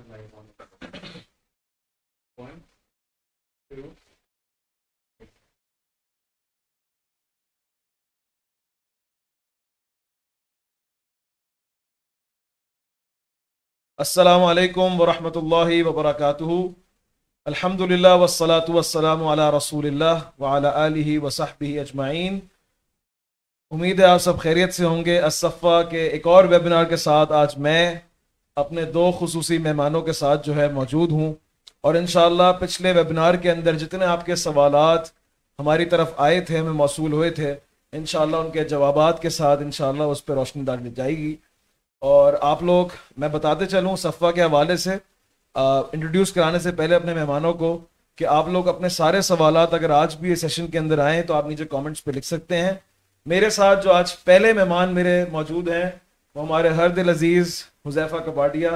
division by one. One, two, three. अस्सलाम वालेकुम वरहमतुल्लाहि वबरकातुहु अल्हम्दुलिल्लाह वस्सलातु वस्सलामु अला रसूलिल्लाह व अला आलिहि व सहबिहि अजमाइन उम्मीद है आप सब खैरियत से होंगे असफ़ा के एक और वेबिनार के साथ आज मैं अपने दो खसूसी मेहमानों के साथ जो है मौजूद हूँ और इन पिछले वेबिनार के अंदर जितने आपके सवाल हमारी तरफ आए थे हमें मौसू हुए थे इन उनके जवाब के साथ इन उस पर रोशनी डाली जाएगी और आप लोग मैं बताते चलूँ सफ़ा के हवाले से इंट्रोड्यूस कराने से पहले अपने मेहमानों को कि आप लोग अपने सारे सवाल अगर आज भी इस सेशन के अंदर आएँ तो आप नीचे कॉमेंट्स पर लिख सकते हैं मेरे साथ जो आज पहले मेहमान मेरे मौजूद हैं वो हमारे हर दिल अजीज़ हुजैफा कबाडिया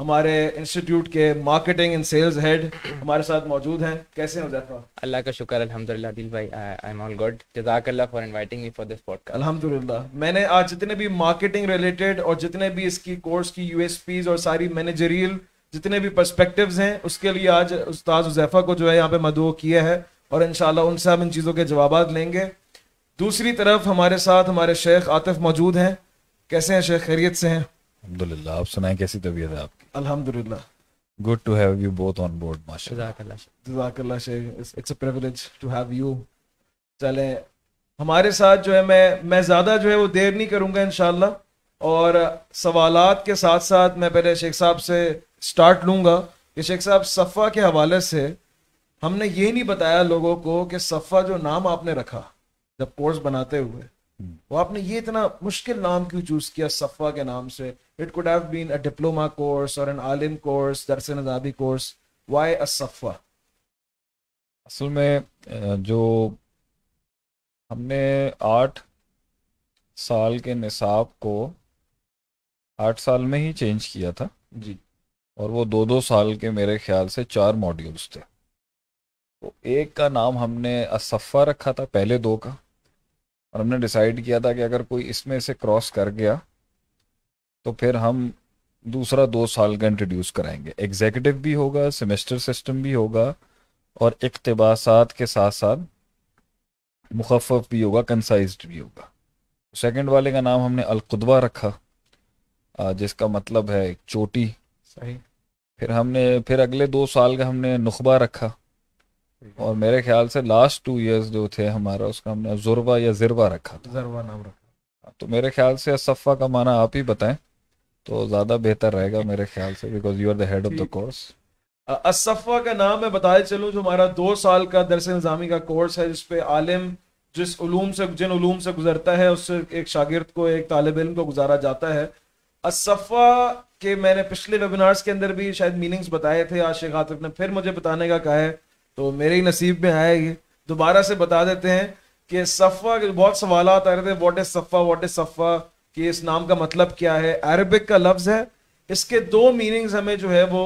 हमारे इंस्टीट्यूट के मार्केटिंग एंड सेल्स हेड हमारे साथ मौजूद हैं कैसे हैं हुजैफा अल्लाह का शुक्र अल्हम्दुलिल्लाह दिल भाई आई एम ऑल गुड जजाकल्लाह for inviting me for this podcast अल्हम्दुलिल्लाह मैंने आज जितने भी मार्केटिंग रिलेटेड और जितने भी इसकी कोर्स की यूएसपीज और सारी मैनेजरियल जितने भी पर्सपेक्टिव्स हैं उसके लिए आज उस्ताद हुजैफा को जो है यहाँ पे मदो किया है और इन उनसे हम इन चीज़ों के जवाब लेंगे दूसरी तरफ हमारे साथ हमारे शेख आतिफ मौजूद हैं कैसे हैं शेख खैरियत से हैं अल्हम्दुलिल्लाह आप सुनाएं कैसी तबीयत है आपकी अल्हम्दुलिल्लाह good to have you both on board mashallah हमारे साथ जो है मैं मैं ज़्यादा जो है वो देर नहीं करूंगा इन और सवालात के साथ साथ मैं पहले शेख साहब से स्टार्ट लूंगा कि शेख साहब सफ़ा के हवाले से हमने ये नहीं बताया लोगों को कि सफ़ा जो नाम आपने रखा जब कोर्स बनाते हुए वो आपने ये इतना मुश्किल नाम क्यों चूज किया सफ़ा के नाम से it could have been a diploma course और एन आलिम कोर्स दरस नजाबी कोर्स वाई अ सफ़ा असल में जो हमने आठ साल के निसाब को आठ साल में ही चेंज किया था जी और वो दो दो साल के मेरे ख्याल से चार मॉड्यूल्स थे तो एक का नाम हमने असफ़ा रखा था पहले दो का और हमने डिसाइड किया था कि अगर कोई इसमें से क्रॉस कर गया तो फिर हम दूसरा दो साल का इंट्रोड्यूस कराएंगे एग्जीक्यूटिव भी होगा सेमेस्टर सिस्टम भी होगा और इकतबासात के साथ साथ मुखफ़ भी होगा कंसाइज भी होगा सेकंड वाले का नाम हमने अलखुदवा रखा जिसका मतलब है एक चोटी सही फिर हमने फिर अगले दो साल का हमने नुखबा रखा और मेरे ख्याल से लास्ट टू इयर्स जो थे हमारा उसका हमने जुर्बा या जिरवा रखा था जरवा नाम रखा हाँ, तो मेरे ख्याल से असफ़ा का माना आप ही बताएं तो ज़्यादा बेहतर रहेगा मेरे ख्याल से because you are the head of the course असफ़ा का नाम मैं बताए चलूँ जो हमारा दो साल का दरस निज़ामी का कोर्स है जिसपे आलिम जिस उलूम से जिन उलूम से गुजरता है उससे एक शागिर्द को एक तालब इम को गुजारा जाता है असफ़ा के मैंने पिछले वेबिनार्स के अंदर भी शायद मीनिंग्स बताए थे आज शेख ने फिर मुझे बताने का कहा है तो मेरे ही नसीब में आया ये दोबारा से बता देते हैं कि सफ़ा के बहुत सवाल आ रहे थे what is Safa what is Safa कि इस नाम का मतलब क्या है अरबिक का लफ्ज़ है इसके दो मीनिंग्स हमें जो है वो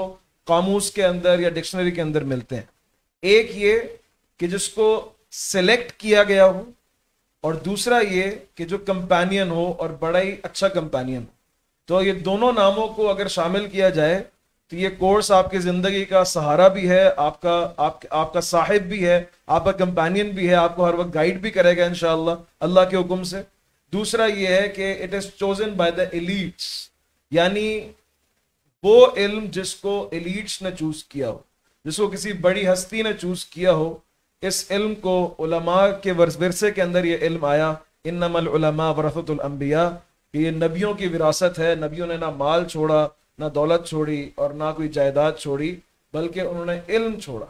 कामूस के अंदर या डिक्शनरी के अंदर मिलते हैं एक ये कि जिसको सेलेक्ट किया गया हो और दूसरा ये कि जो कंपेनियन हो और बड़ा ही अच्छा कंपेनियन हो तो ये दोनों नामों को अगर शामिल किया जाए तो ये कोर्स आपकी ज़िंदगी का सहारा भी है आपका आप, आपका साहिब भी है आपका कंपेनियन भी है आपको हर वक्त गाइड भी करेगा इन अल्लाह के हुक्म से दूसरा ये है कि it is chosen by the elites यानी वो इल्म जिसको एलिट्स ने चूज़ किया हो जिसको किसी बड़ी हस्ती ने चूज़ किया हो इस इल्म को उलमा के वर्से के अंदर ये इल्म आया इन नमलमा वरफ़तुलम्बिया ये नबियों की विरासत है नबियों ने ना माल छोड़ा ना दौलत छोड़ी और ना कोई जायदाद छोड़ी बल्कि उन्होंने इल्म छोड़ा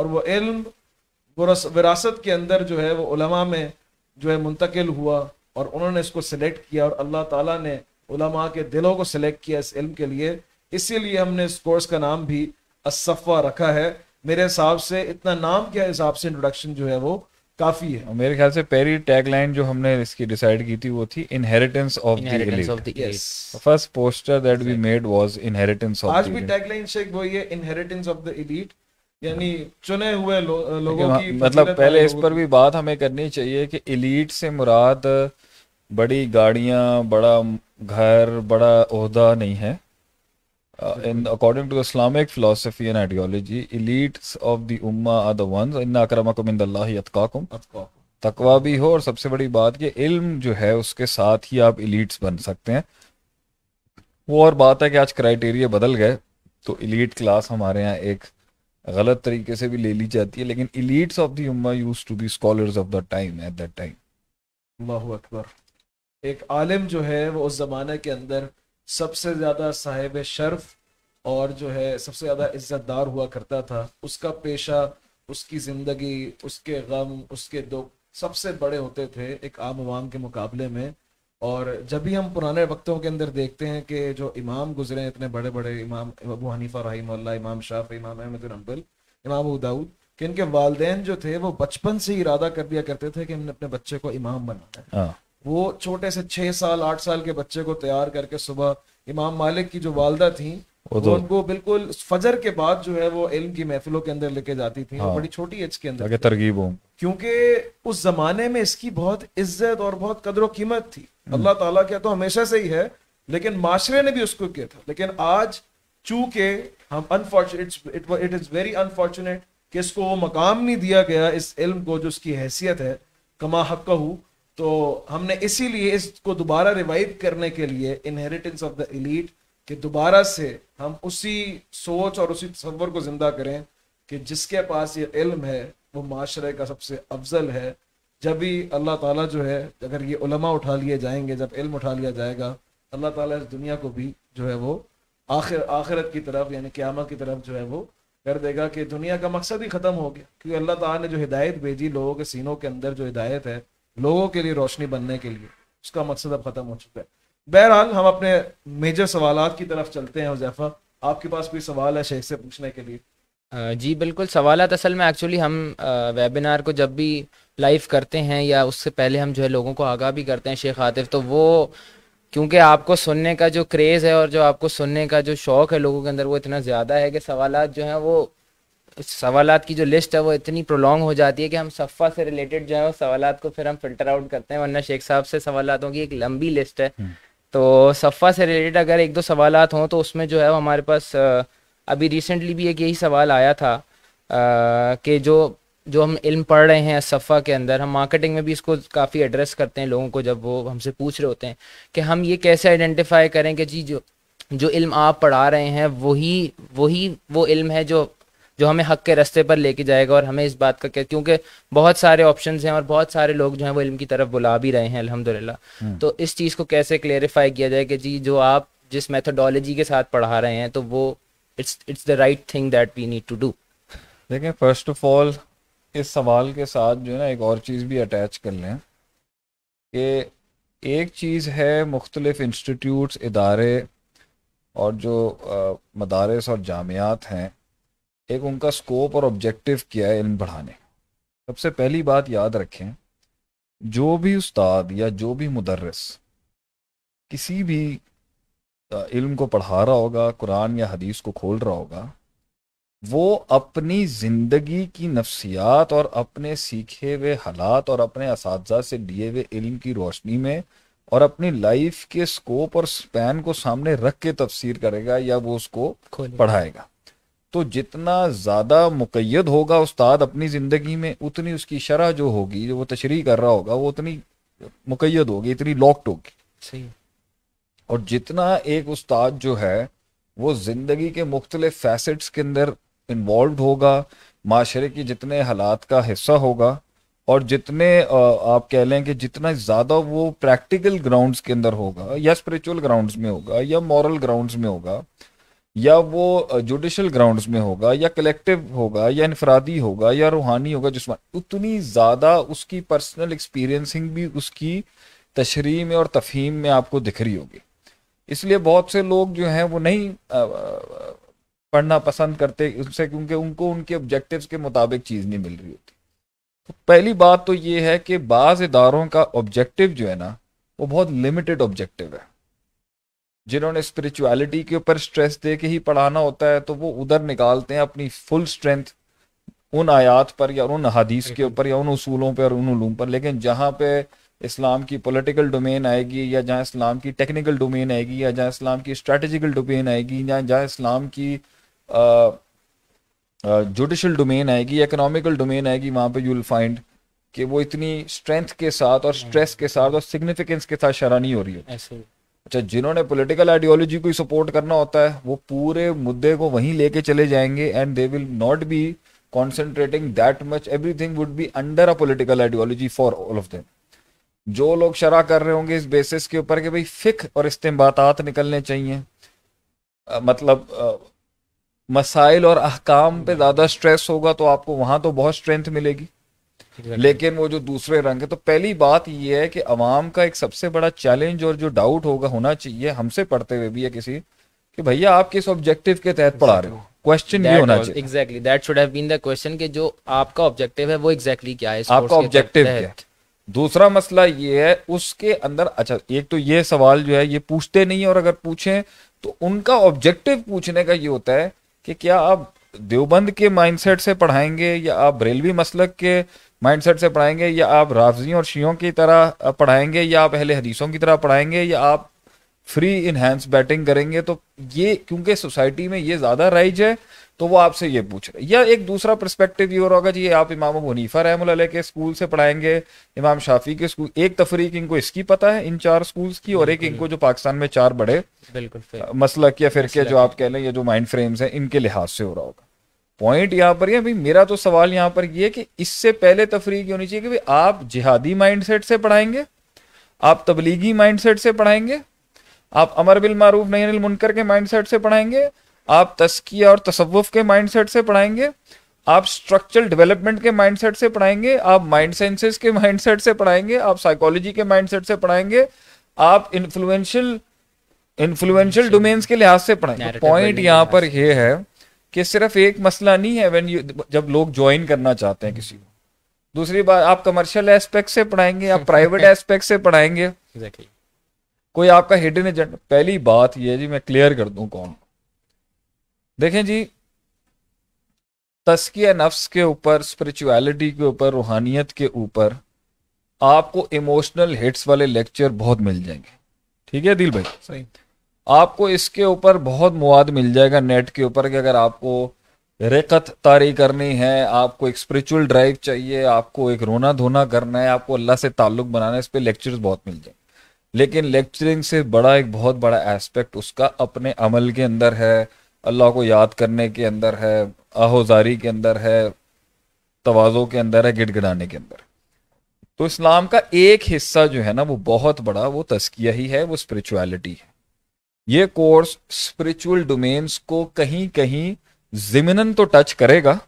और वो इल्म विरासत के अंदर जो है वो उलमा में जो है मुंतकिल हुआ और उन्होंने इसको सिलेक्ट किया और अल्लाह ताला ने उलमा के दिलों को सिलेक्ट किया इस इल्म के लिए इसीलिए हमने इस कोर्स का नाम भी असफ़ा रखा है मेरे हिसाब से इतना नाम के हिसाब से इंट्रोडक्शन जो है वो काफी है मेरे ख्याल से पहली टैगलाइन जो हमने इसकी डिसाइड की थी वो थी inheritance of the elite first poster that we made was inheritance of आज भी टैगलाइन से वही है इनहेरिटेंस ऑफ द एलीट यानी चुने हुए लो, लोगों की मतलब पहले इस पर भी बात हमें करनी चाहिए कि एलीट से मुराद बड़ी गाड़ियां बड़ा घर बड़ा ओहदा नहीं है Uh, in according to Islamic philosophy and ideology, elites of the ummah are the ones. Inna akramakum indallahi atqakum. तकवा भी हो और सबसे बड़ी बात कि इल्म जो है उसके साथ ही आप इलीट्स बन सकते हैं वो और बात है कि आज क्राइटेरिया बदल गए तो इलीट क्लास हमारे यहाँ एक गलत तरीके से भी ले ली जाती है लेकिन इलीट्स ऑफ दी उम्मा used to be scholars of the time at that time अल्लाह अकबर एक आलिम जो है वो उस जमाने के अंदर सबसे ज़्यादा साहेब शर्फ और जो है सबसे ज़्यादा इज्जतदार हुआ करता था उसका पेशा उसकी ज़िंदगी उसके गम उसके दुख सबसे बड़े होते थे एक आम आवाम के मुकाबले में और जब भी हम पुराने वक्तों के अंदर देखते हैं कि जो इमाम गुजरे हैं इतने बड़े बड़े इमाम अबू हनीफा रही इमाम शाफ इमाम अहमद रम्बल इमाम उदाऊद कि इनके वालदेन जो थे वो बचपन से इरादा कर दिया करते थे कि हमने अपने बच्चे को इमाम बनाना है हाँ। वो छोटे से छह साल आठ साल के बच्चे को तैयार करके सुबह इमाम मालिक की जो वालदा थी वो तो उनको बिल्कुल फजर के बाद जो है वो इल्म की महफिलों के अंदर लेके जाती थी हाँ। बड़ी छोटी एज के अंदर तरगीब क्योंकि उस जमाने में इसकी बहुत इज्जत और बहुत कदर कीमत थी हम्म। अल्लाह ताला क्या तो हमेशा से ही है लेकिन माशरे ने भी उसको किया था लेकिन आज चूंकि हम unfortunate it is very unfortunate कि इसको वो मकाम नहीं दिया गया इस इल्म को जो उसकी हैसियत है कमा हक हूँ तो हमने इसीलिए इसको दोबारा रिवाइव करने के लिए इनहेरिटेंस ऑफ द एलीट कि दोबारा से हम उसी सोच और उसी तस्वर को ज़िंदा करें कि जिसके पास ये इल्म है वो माशरे का सबसे अफजल है जब भी अल्लाह ताला जो है अगर ये उलमा उठा लिए जाएंगे जब इल्म उठा लिया जाएगा अल्लाह ताला इस दुनिया को भी जो है वो आखिर आखिरत की तरफ यानी क़्यामत की तरफ जो है वो कर देगा कि दुनिया का मकसद ही ख़त्म हो गया क्योंकि अल्लाह ताला ने जो हिदायत भेजी लोगों के सीनों के अंदर जो हिदायत है लोगों के लिए रोशनी बनने के लिए उसका मकसद अब ख़त्म हो चुका है बहरहाल हम अपने मेजर सवाल की तरफ चलते हैं हुजैफा आपके पास कोई सवाल है शेख से पूछने के लिए जी बिल्कुल सवाल असल में एक्चुअली हम वेबिनार को जब भी लाइव करते हैं या उससे पहले हम जो है लोगों को आगाह भी करते हैं शेख आतिफ तो वो क्योंकि आपको सुनने का जो क्रेज़ है और जो आपको सुनने का जो शौक़ है लोगों के अंदर वो इतना ज़्यादा है कि सवाल जो हैं वो सवाल की जो लिस्ट है वो इतनी प्रोलॉन्ग हो जाती है कि हम सफ़ा से रिलेटेड जो है वो सवाल को फिर हम फिल्टर आउट करते हैं वरना शेख साहब से सवाल की एक लंबी लिस्ट है हम्म। तो सफ़ा से रिलेटेड अगर एक दो सवाल हों तो उसमें जो है वो हमारे पास अभी रिसेंटली भी एक यही सवाल आया था कि जो जो हम इल्म पढ़ रहे हैं सफ़ा के अंदर हम मार्केटिंग में भी इसको काफ़ी एड्रेस करते हैं लोगों को जब वो हमसे पूछ रहे होते हैं कि हम ये कैसे आइडेंटिफाई करें कि जी जो जो इल्म आप पढ़ा रहे हैं वही वही वो इल्म है जो जो हमें हक के रस्ते पर लेके जाएगा और हमें इस बात का क्योंकि बहुत सारे ऑप्शन हैं और बहुत सारे लोग जो हैं वो इल्म की तरफ बुला भी रहे हैं अल्हम्दुलिल्लाह हम्म। तो इस चीज़ को कैसे क्लेरिफाई किया जाए कि जी जो आप जिस मैथडोलॉजी के साथ पढ़ा रहे हैं तो वो it's it's the right thing that we need to do देखें फर्स्ट ऑफ ऑल इस सवाल के साथ जो है ना एक और चीज़ भी अटैच कर लें कि एक चीज़ है मुख्तलिफ इंस्टीट्यूट्स इदारे और जो मदारस और जामियात हैं एक उनका स्कोप और ऑब्जेक्टिव क्या है इल्म बढ़ाने सबसे पहली बात याद रखें जो भी उस्ताद या जो भी मदरस किसी भी इल्म को पढ़ा रहा होगा कुरान या हदीस को खोल रहा होगा वो अपनी ज़िंदगी की नफ्सियात और अपने सीखे हुए हालात और अपने इस से दिए हुए इल्म की रोशनी में और अपनी लाइफ के स्कोप और स्पैन को सामने रख के तफसीर करेगा या वो उसको पढ़ाएगा तो जितना ज़्यादा मुकैद होगा उस्ताद अपनी ज़िंदगी में उतनी उसकी शरह जो होगी जो वो तशरी कर रहा होगा वो उतनी मुकैद होगी इतनी लॉक्ड होगी सही और जितना एक उस्ताद जो है वो ज़िंदगी के मुख्तलि फैसेट्स के अंदर इन्वॉल्व होगा माशरे की जितने हालात का हिस्सा होगा और जितने आप कह लें कि जितना ज़्यादा वो प्रैक्टिकल ग्राउंड्स के अंदर होगा या स्पिरिचुअल ग्राउंड्स में होगा या मॉरल ग्राउंड्स में होगा या वो जुडिशल ग्राउंड्स में होगा या कलेक्टिव होगा या इनफरादी होगा या रूहानी होगा जिसमान उतनी ज़्यादा उसकी पर्सनल एक्सपीरियंसिंग भी उसकी तशरी में और तफहीम में आपको दिख रही होगी इसलिए बहुत से लोग जो हैं वो नहीं पढ़ना पसंद करते उनसे क्योंकि उनको उनके ऑब्जेक्टिव्स के मुताबिक चीज़ नहीं मिल रही होती तो पहली बात तो ये है कि बाज़ इदारों का ऑब्जेक्टिव जो है ना वो बहुत लिमिटेड ऑब्जेक्टिव है जिन्होंने स्पिरिचुअलिटी के ऊपर स्ट्रेस दे के ही पढ़ाना होता है तो वो उधर निकालते हैं अपनी फुल स्ट्रेंथ उन आयात पर या उन हदीस के ऊपर या उन उसूलों पर उन उलूम पर लेकिन जहाँ पे इस्लाम की पॉलिटिकल डोमेन आएगी या जहाँ इस्लाम की टेक्निकल डोमेन आएगी या जहाँ इस्लाम की स्ट्रेटजिकल डोमेन आएगी या जहाँ इस्लाम की जुडिशल डोमेन आएगी इकोनॉमिकल डोमेन आएगी वहाँ पर यू विल फाइंड कि वो इतनी स्ट्रेंथ के साथ और स्ट्रेस हाँ। के साथ और सिग्निफिकेंस के साथ शरा नहीं हो रही है अच्छा जिन्होंने पॉलिटिकल आइडियोलॉजी को सपोर्ट करना होता है वो पूरे मुद्दे को वहीं लेके चले जाएंगे and they will not be concentrating that much everything would be under a political ideology for all of them जो लोग शरा कर रहे होंगे इस बेसिस के ऊपर कि भाई फिक और इस्तेमात निकलने चाहिए आ, मतलब आ, मसाइल और अहकाम पे ज़्यादा स्ट्रेस होगा तो आपको वहाँ तो बहुत स्ट्रेंथ मिलेगी लेकिन वो जो दूसरे रंग है तो पहली बात ये है कि अवाम का एक सबसे बड़ा चैलेंज और जो डाउट होगा होना चाहिए हमसे पढ़ते हुए भी है किसी कि भैया आप किस ऑब्जेक्टिव के तहत पढ़ा रहे हो क्वेश्चन ये होना चाहिए exactly that should have been the question कि जो आपका ऑब्जेक्टिव है वो एग्जैक्टली exactly क्या है आपका ऑब्जेक्टिव क्या है दूसरा मसला ये है उसके अंदर अच्छा एक तो ये सवाल जो है ये पूछते नहीं और अगर पूछें तो उनका ऑब्जेक्टिव पूछने का ये होता है कि क्या आप देवबंद के माइंडसेट से पढ़ाएंगे या आप रेलवी मसलक के माइंडसेट से पढ़ाएंगे या आप राफजियों और शियों की तरह पढ़ाएंगे या आप अहले हदीसों की तरह पढ़ाएंगे या आप फ्री इन्हेंस बैटिंग करेंगे तो ये क्योंकि सोसाइटी में ये ज़्यादा राइज है तो वो आपसे ये पूछ रहे या एक दूसरा परस्पेक्टिव ये होगा जी आप इमाम हनीफा रहमल के स्कूल से पढ़ाएंगे इमाम शाफी के स्कूल एक तफरीक इनको इसकी पता है इन चार स्कूल्स की और एक इनको जो पाकिस्तान में चार बड़े बिल्कुल मसलक या फिर जो आप कह लें या जो माइंड फ्रेम्स हैं इनके लिहाज से हो रहा होगा पॉइंट यहाँ पर है मेरा तो सवाल यहाँ पर ये कि इससे पहले तफरी होनी चाहिए कि भाई आप जिहादी माइंडसेट से पढ़ाएंगे आप तबलीगी माइंडसेट से पढ़ाएंगे आप अमर बिल मारूफ नहीं अनिल मुनकर के माइंडसेट से पढ़ाएंगे आप तस्किया और तसवुफ के माइंडसेट से पढ़ाएंगे आप स्ट्रक्चरल डेवलपमेंट के माइंडसेट से पढ़ाएंगे आप माइंड साइंसेस के माइंडसेट से पढ़ाएंगे आप साइकोलॉजी के माइंडसेट से पढ़ाएंगे आप इन्फ्लुएंशियल इन्फ्लुएंशियल डोमेन्स के लिहाज से पढ़ाएंगे पॉइंट यहाँ पर यह है कि सिर्फ एक मसला नहीं है वेन यू जब लोग ज्वाइन करना चाहते हैं किसी को दूसरी बात आप कमर्शियल एस्पेक्ट से पढ़ाएंगे आप प्राइवेट एस्पेक्ट से पढ़ाएंगे कोई आपका हिडन एजेंट पहली बात ये जी मैं क्लियर कर दूं कौन देखें जी तस्किया नफ्स के ऊपर स्पिरिचुअलिटी के ऊपर रूहानियत के ऊपर आपको इमोशनल हिट्स वाले लेक्चर बहुत मिल जाएंगे ठीक है दिल भाई सही आपको इसके ऊपर बहुत मवाद मिल जाएगा नेट के ऊपर कि अगर आपको रिकत तारी करनी है आपको एक स्पिरिचुअल ड्राइव चाहिए आपको एक रोना धोना करना है आपको अल्लाह से ताल्लुक बनाना है इस पर लेक्चर बहुत मिल जाएंगे लेकिन लेक्चरिंग से बड़ा एक बहुत बड़ा एस्पेक्ट उसका अपने अमल के अंदर है अल्लाह को याद करने के अंदर है आहोजारी के अंदर है तोज़ों के अंदर है गिड़गिड़ाने के अंदर तो इस्लाम का एक हिस्सा जो है ना वो बहुत बड़ा वो तस्किया ही है वो स्पिरिचुअलिटी है ये कोर्स स्पिरिचुअल डोमेन्स को कहीं कहीं जिमनन तो टच करेगा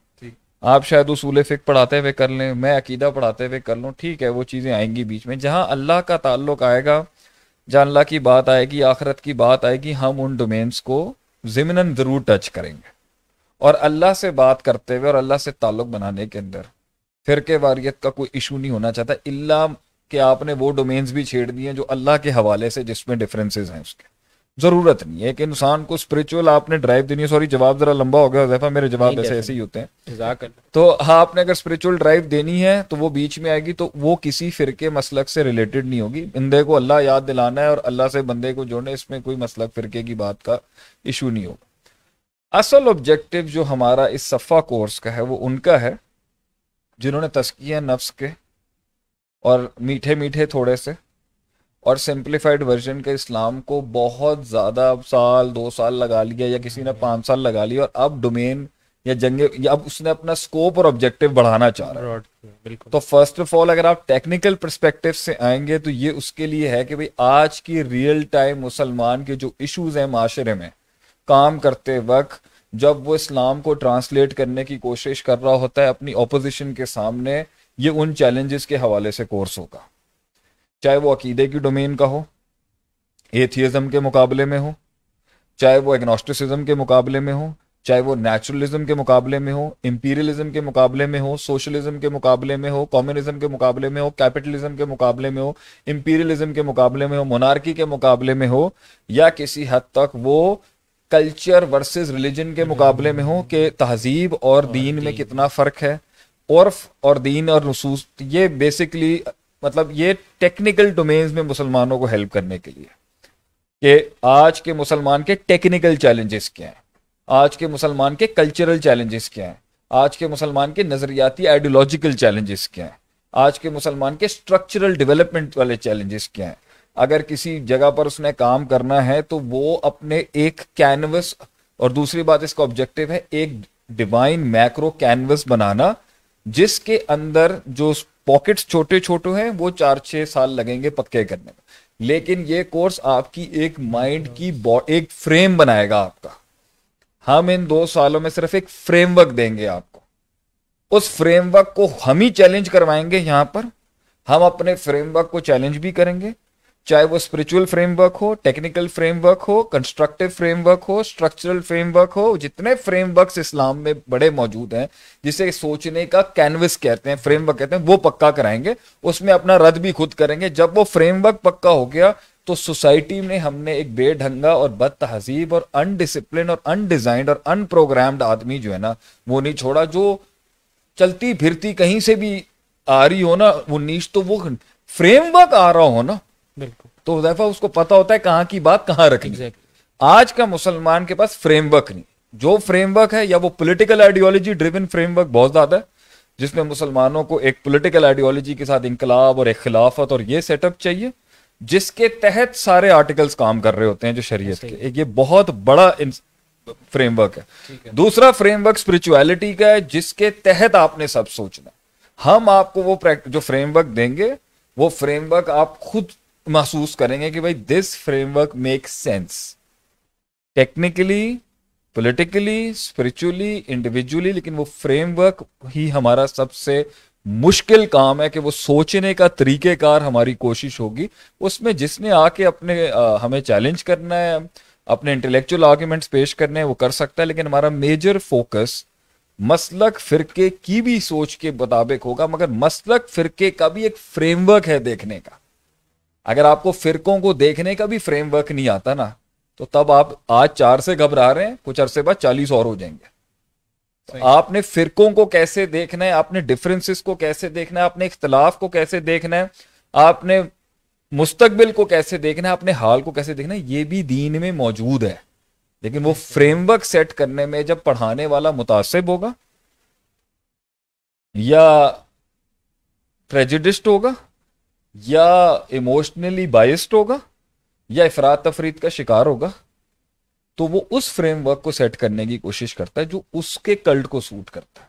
आप शायद उसूल फिक पढ़ाते हुए कर लें मैं अकीदा पढ़ाते हुए कर लूँ ठीक है वो चीज़ें आएंगी बीच में जहाँ अल्लाह का ताल्लुक आएगा जहाँ अल्लाह की बात आएगी आखरत की बात आएगी हम उन डोमेन्स को जमिनन ज़रूर टच करेंगे और अल्लाह से बात करते हुए और अल्लाह से ताल्लुक बनाने के अंदर फिर के वारियत का कोई इशू नहीं होना चाहता इल्ला कि आपने वो डोमेन्स भी छेड़ दिए जो अल्लाह के हवाले से जिसमें डिफरेंसेस हैं उसके जरूरत नहीं है एक इंसान को स्पिरिचुअल आपने ड्राइव देनी है सॉरी जवाब जरा लंबा हो गया जैफा मेरे जवाब ऐसे ऐसे ही होते हैं तो हाँ आपने अगर स्पिरिचुअल ड्राइव देनी है तो वो बीच में आएगी तो वो किसी फिरके मसलक से रिलेटेड नहीं होगी बंदे को अल्लाह याद दिलाना है और अल्लाह से बंदे को जोड़ना है इसमें कोई मसलक फिरके की बात का इशू नहीं होगा असल ऑब्जेक्टिव जो हमारा इस सफ़ा कोर्स का है वो उनका है जिन्होंने तस्किया नफ्स के और मीठे मीठे थोड़े से और सिंप्लीफाइड वर्जन के इस्लाम को बहुत ज़्यादा साल दो साल लगा लिया या किसी ने हम्म। पाँच साल लगा लिया और अब डोमेन या जंगे या अब उसने अपना स्कोप और ऑब्जेक्टिव बढ़ाना चाह रहा है तो फर्स्ट ऑफ ऑल अगर आप टेक्निकल परस्पेक्टिव से आएंगे तो ये उसके लिए है कि भाई आज की रियल टाइम मुसलमान के जो इश्यूज हैं माशरे में काम करते वक्त जब वो इस्लाम को ट्रांसलेट करने की कोशिश कर रहा होता है अपनी ऑपोजिशन के सामने ये उन चैलेंजेस के हवाले से कोर्स होगा चाहे वो अकीदे की डोमेन का हो एथियज़म के मुकाबले में हो चाहे वो एग्नोस्टिसिज्म के मुकाबले में हो चाहे वो नेचुरलिज्म के मुकाबले में हो इम्पीरियलिज्म के मुकाबले में हो सोशलिज्म के मुकाबले में हो कम्युनिज्म के मुकाबले में हो कैपिटलिज्म के मुकाबले में हो इम्पीरियलिज्म के मुकाबले में हो मोनार्की के मुकाबले में हो या किसी हद तक वो कल्चर वर्सेस रिलीजन के मुकाबले में हो कि तहजीब और, और दीन में कितना फ़र्क है और दीन और रसूस ये बेसिकली मतलब ये टेक्निकल डोमेन्स में मुसलमानों को हेल्प करने के लिए कि आज के मुसलमान के टेक्निकल चैलेंजेस क्या हैं आज के मुसलमान के कल्चरल चैलेंजेस क्या हैं आज के मुसलमान के नज़रियाती आइडियोलॉजिकल चैलेंजेस क्या हैं आज के मुसलमान के स्ट्रक्चरल डेवलपमेंट वाले चैलेंजेस क्या हैं अगर किसी जगह पर उसने काम करना है तो वो अपने एक कैनवस और दूसरी बात इसका ऑब्जेक्टिव है एक डिवाइन मैक्रो कैनवस बनाना जिसके अंदर जो पॉकेट्स छोटे छोटे हैं वो चार छह साल लगेंगे पक्के करने में लेकिन ये कोर्स आपकी एक माइंड हाँ। की एक फ्रेम बनाएगा आपका हम इन दो सालों में सिर्फ एक फ्रेमवर्क देंगे आपको उस फ्रेमवर्क को हम ही चैलेंज करवाएंगे यहां पर हम अपने फ्रेमवर्क को चैलेंज भी करेंगे चाहे वो स्पिरिचुअल फ्रेमवर्क हो टेक्निकल फ्रेमवर्क हो कंस्ट्रक्टिव फ्रेमवर्क हो स्ट्रक्चरल फ्रेमवर्क हो जितने फ्रेमवर्क इस्लाम में बड़े मौजूद हैं जिसे सोचने का कैनवस कहते हैं फ्रेमवर्क कहते हैं वो पक्का कराएंगे उसमें अपना रद्द भी खुद करेंगे जब वो फ्रेमवर्क पक्का हो गया तो सोसाइटी में हमने एक बेढंगा और बद तहजीब और अनडिसिप्लिन और अनडिजाइंड और अनप्रोग्राम्ड आदमी जो है ना वो नहीं छोड़ा जो चलती फिरती कहीं से भी आ रही हो ना वो नीच तो वो फ्रेमवर्क आ रहा हो ना तो हुदैफा उसको पता होता है कहां की बात कहां रखनी exactly. आज का मुसलमान के पास फ्रेमवर्क नहीं जो फ्रेमवर्क है या वो पॉलिटिकल आइडियोलॉजी ड्रिवन फ्रेमवर्क बहुत ज्यादा है जिसमें मुसलमानों को एक पॉलिटिकल आइडियोलॉजी के साथ इंकलाब और एक खिलाफत और ये सेटअप चाहिए जिसके तहत सारे आर्टिकल्स काम कर रहे होते हैं जो शरीयत के एक ये बहुत बड़ा फ्रेमवर्क है।, है दूसरा फ्रेमवर्क स्पिरिचुअलिटी का है जिसके तहत आपने सब सोचना हम आपको वो जो फ्रेमवर्क देंगे वो फ्रेमवर्क आप खुद महसूस करेंगे कि भाई this framework make sense technically politically spiritually individually लेकिन वो फ्रेमवर्क ही हमारा सबसे मुश्किल काम है कि वो सोचने का तरीकेकार हमारी कोशिश होगी उसमें जिसने आके अपने आ, हमें चैलेंज करना है अपने इंटेलेक्चुअल आर्ग्यूमेंट्स पेश करने हैं वो कर सकता है लेकिन हमारा मेजर फोकस मसलक फिरके की भी सोच के मुताबिक होगा मगर मसलक फिरके का भी एक फ्रेमवर्क है देखने का अगर आपको फिरकों को देखने का भी फ्रेमवर्क नहीं आता ना तो तब आप आज चार से घबरा रहे हैं कुछ अरसे बाद चालीस और हो जाएंगे तो आपने फिरकों को कैसे देखना है आपने डिफरेंसेस को कैसे देखना है आपने इख्तलाफ को कैसे देखना है आपने मुस्तकबिल को कैसे देखना है अपने हाल को कैसे देखना है ये भी दीन में मौजूद है लेकिन वो फ्रेमवर्क सेट करने में जब पढ़ाने वाला मुतासिब होगा या प्रेजिडिस्ट होगा या इमोशनली बाइस्ड होगा या अफराद तफरीद का शिकार होगा तो वो उस फ्रेमवर्क को सेट करने की कोशिश करता है जो उसके कल्ट को सूट करता है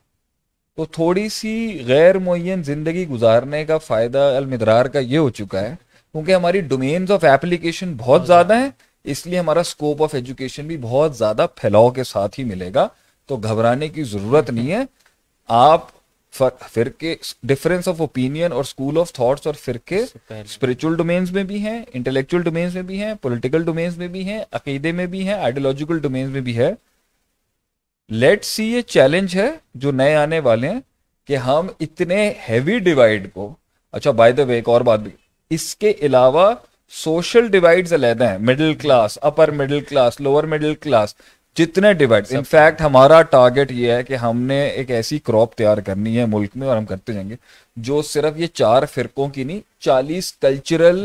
तो थोड़ी सी गैर मुन ज़िंदगी गुजारने का फ़ायदा अलमदरार का ये हो चुका है क्योंकि हमारी डोमेन्स ऑफ एप्लीकेशन बहुत हाँ ज़्यादा है इसलिए हमारा स्कोप ऑफ एजुकेशन भी बहुत ज़्यादा फैलाव के साथ ही मिलेगा तो घबराने की ज़रूरत नहीं है आप फिरके डिफरेंस ऑफ ओपिनियन और स्कूल ऑफ थॉट्स और फिरके स्पिरिचुअल डोमेन्स में भी हैं इंटेलेक्चुअल डोमेन्स में भी हैं पॉलिटिकल डोमेन्स में भी हैं अकीदे में भी हैं आइडियोलॉजिकल डोमेन्स में भी है लेट सी ये चैलेंज है जो नए आने वाले हैं कि हम इतने हैवी डिवाइड को अच्छा बाय द वे एक और बात भी इसके अलावा सोशल डिवाइड्स अलहदा हैं middle class upper middle class lower middle class जितने डिवाइड इनफैक्ट हमारा टारगेट ये है कि हमने एक ऐसी क्रॉप तैयार करनी है मुल्क में और हम करते जाएंगे जो सिर्फ ये चार फिरकों की नहीं चालीस cultural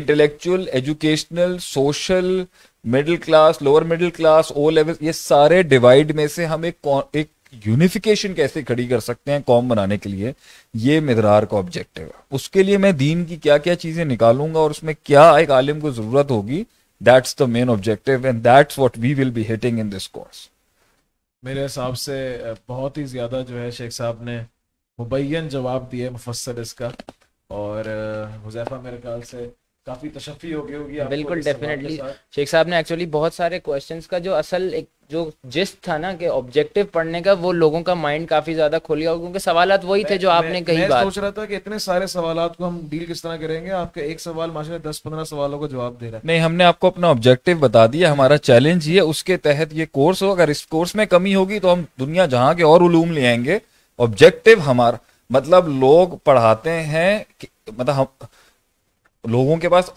intellectual educational social middle class lower middle class O level ये सारे डिवाइड में से हम एक एक यूनिफिकेशन कैसे खड़ी कर सकते हैं कॉम बनाने के लिए ये मिदरार का ऑब्जेक्टिव है उसके लिए मैं दीन की क्या क्या चीज़ें निकालूंगा और उसमें क्या एक आलिम को ज़रूरत होगी That's the main objective, and that's what we will be hitting in this course. मेरे हिसाब से बहुत ही ज़्यादा जो है शेख साहब ने मुबैन जवाब दिए मुफसर इसका और हुजैफा मेरे ख्याल से काफी तशफी हो गई होगी बिल्कुल डेफिनेटली शेख साहब ने एक्चुअली बहुत सारे क्वेश्चंस का जो असल एक जो जिस्ट था ना कि ऑब्जेक्टिव पढ़ने का वो लोगों का माइंड काफी ज्यादा खुल गया क्योंकि सवाल वही थे जो आपने कही बात सोच रहा था कि इतने सारे सवाल को हम डील किस तरह करेंगे आपके एक सवाल माशा दस पंद्रह सवालों का जवाब दे रहा है नहीं हमने आपको अपना ऑब्जेक्टिव बता दिया हमारा चैलेंज ये उसके तहत ये कोर्स हो अगर इस कोर्स में कमी होगी तो हम दुनिया जहाँ के और उलूम ले आएंगे ऑब्जेक्टिव हमारा मतलब लोग पढ़ाते हैं मतलब हम लोगों के पास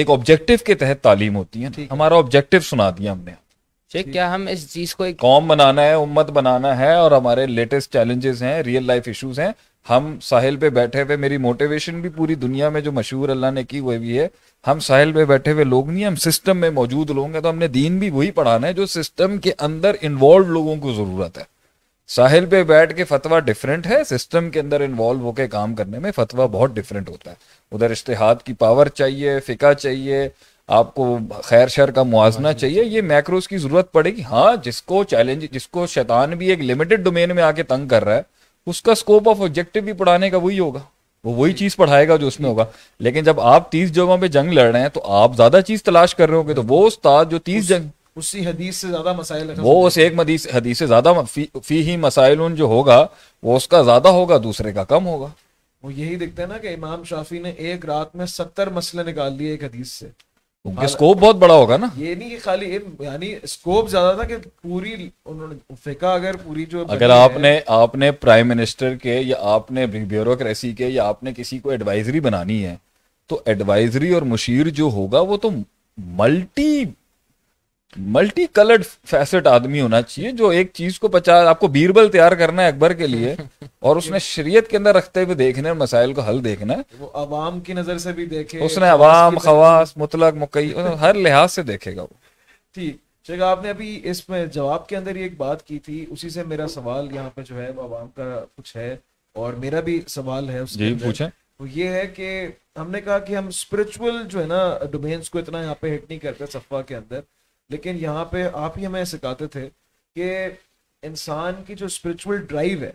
एक ऑब्जेक्टिव के तहत तालीम होती है हमारा ऑब्जेक्टिव सुना दिया हमने ठीक क्या हम इस चीज को एक कॉम बनाना है उम्मत बनाना है और हमारे लेटेस्ट चैलेंजेस हैं रियल लाइफ इश्यूज हैं हम साहिल पे बैठे हुए मेरी मोटिवेशन भी पूरी दुनिया में जो मशहूर अल्लाह ने की हुई भी है हम साहिल पे बैठे हुए लोग नहीं हम सिस्टम में मौजूद लोग हैं तो हमने दीन भी वही पढ़ाना है जो सिस्टम के अंदर इन्वॉल्व लोगों को जरूरत है साहिल पे बैठ के फतवा डिफरेंट है सिस्टम के अंदर इन्वॉल्व होकर काम करने में फतवा बहुत डिफरेंट होता है उधर इश्तहाद की पावर चाहिए फ़िका चाहिए आपको खैर शहर का मुआजना हाँ चाहिए हाँ ये मैक्रोस की ज़रूरत पड़ेगी हाँ जिसको चैलेंज जिसको शैतान भी एक लिमिटेड डोमेन में आके तंग कर रहा है उसका स्कोप ऑफ ऑब्जेक्टिव भी पढ़ाने का वही होगा वो वही चीज़ पढ़ाएगा जो उसमें होगा लेकिन जब आप तीस जगहों पर जंग लड़ रहे हैं तो आप ज़्यादा चीज़ तलाश कर रहे होगे तो वो उस्ताद जो तीस जंग उसी हदीस से ज्यादा मसाइल वो उस एक हदीस से ज्यादा फी, फी ही मसाइल जो होगा वो उसका ज्यादा होगा दूसरे का कम होगा वो यही दिखते हैं ना कि इमाम शाफी ने एक रात में सत्तर मसले निकाल दिए एक हदीस से उनका स्कोप बहुत बड़ा होगा ना ये नहीं खाली यानी स्कोप ज्यादा था कि पूरी उन्होंने फिका अगर पूरी जो अगर आपने आपने प्राइम मिनिस्टर के या आपने ब्यूरोक्रेसी के या आपने किसी को एडवाइजरी बनानी है तो एडवाइजरी और मुशीर जो होगा वो तो मल्टी मल्टी कलर्ड फैसेट आदमी होना चाहिए जो एक चीज को पचास आपको बीरबल तैयार करना है अकबर के लिए और उसने शरीयत के अंदर रखते हुए देखने और मसाइल को हल देखना है वो अवाम की नजर से भी देखे उसने अवाम खवास मुतलक मुकई हर लिहाज से देखेगा वो ठीक शेख आपने अभी इसमें जवाब के अंदर ही एक बात की थी उसी से मेरा सवाल यहाँ पे जो है वो अवाम का कुछ है और मेरा भी सवाल है जी पूछे वो तो ये है कि हमने कहा कि हम स्पिरिचुअल जो है ना डोमेन्स को इतना यहाँ पे हिट नहीं करते सफा के अंदर लेकिन यहाँ पे आप ही हमें सिखाते थे कि इंसान की जो स्पिरिचुअल ड्राइव है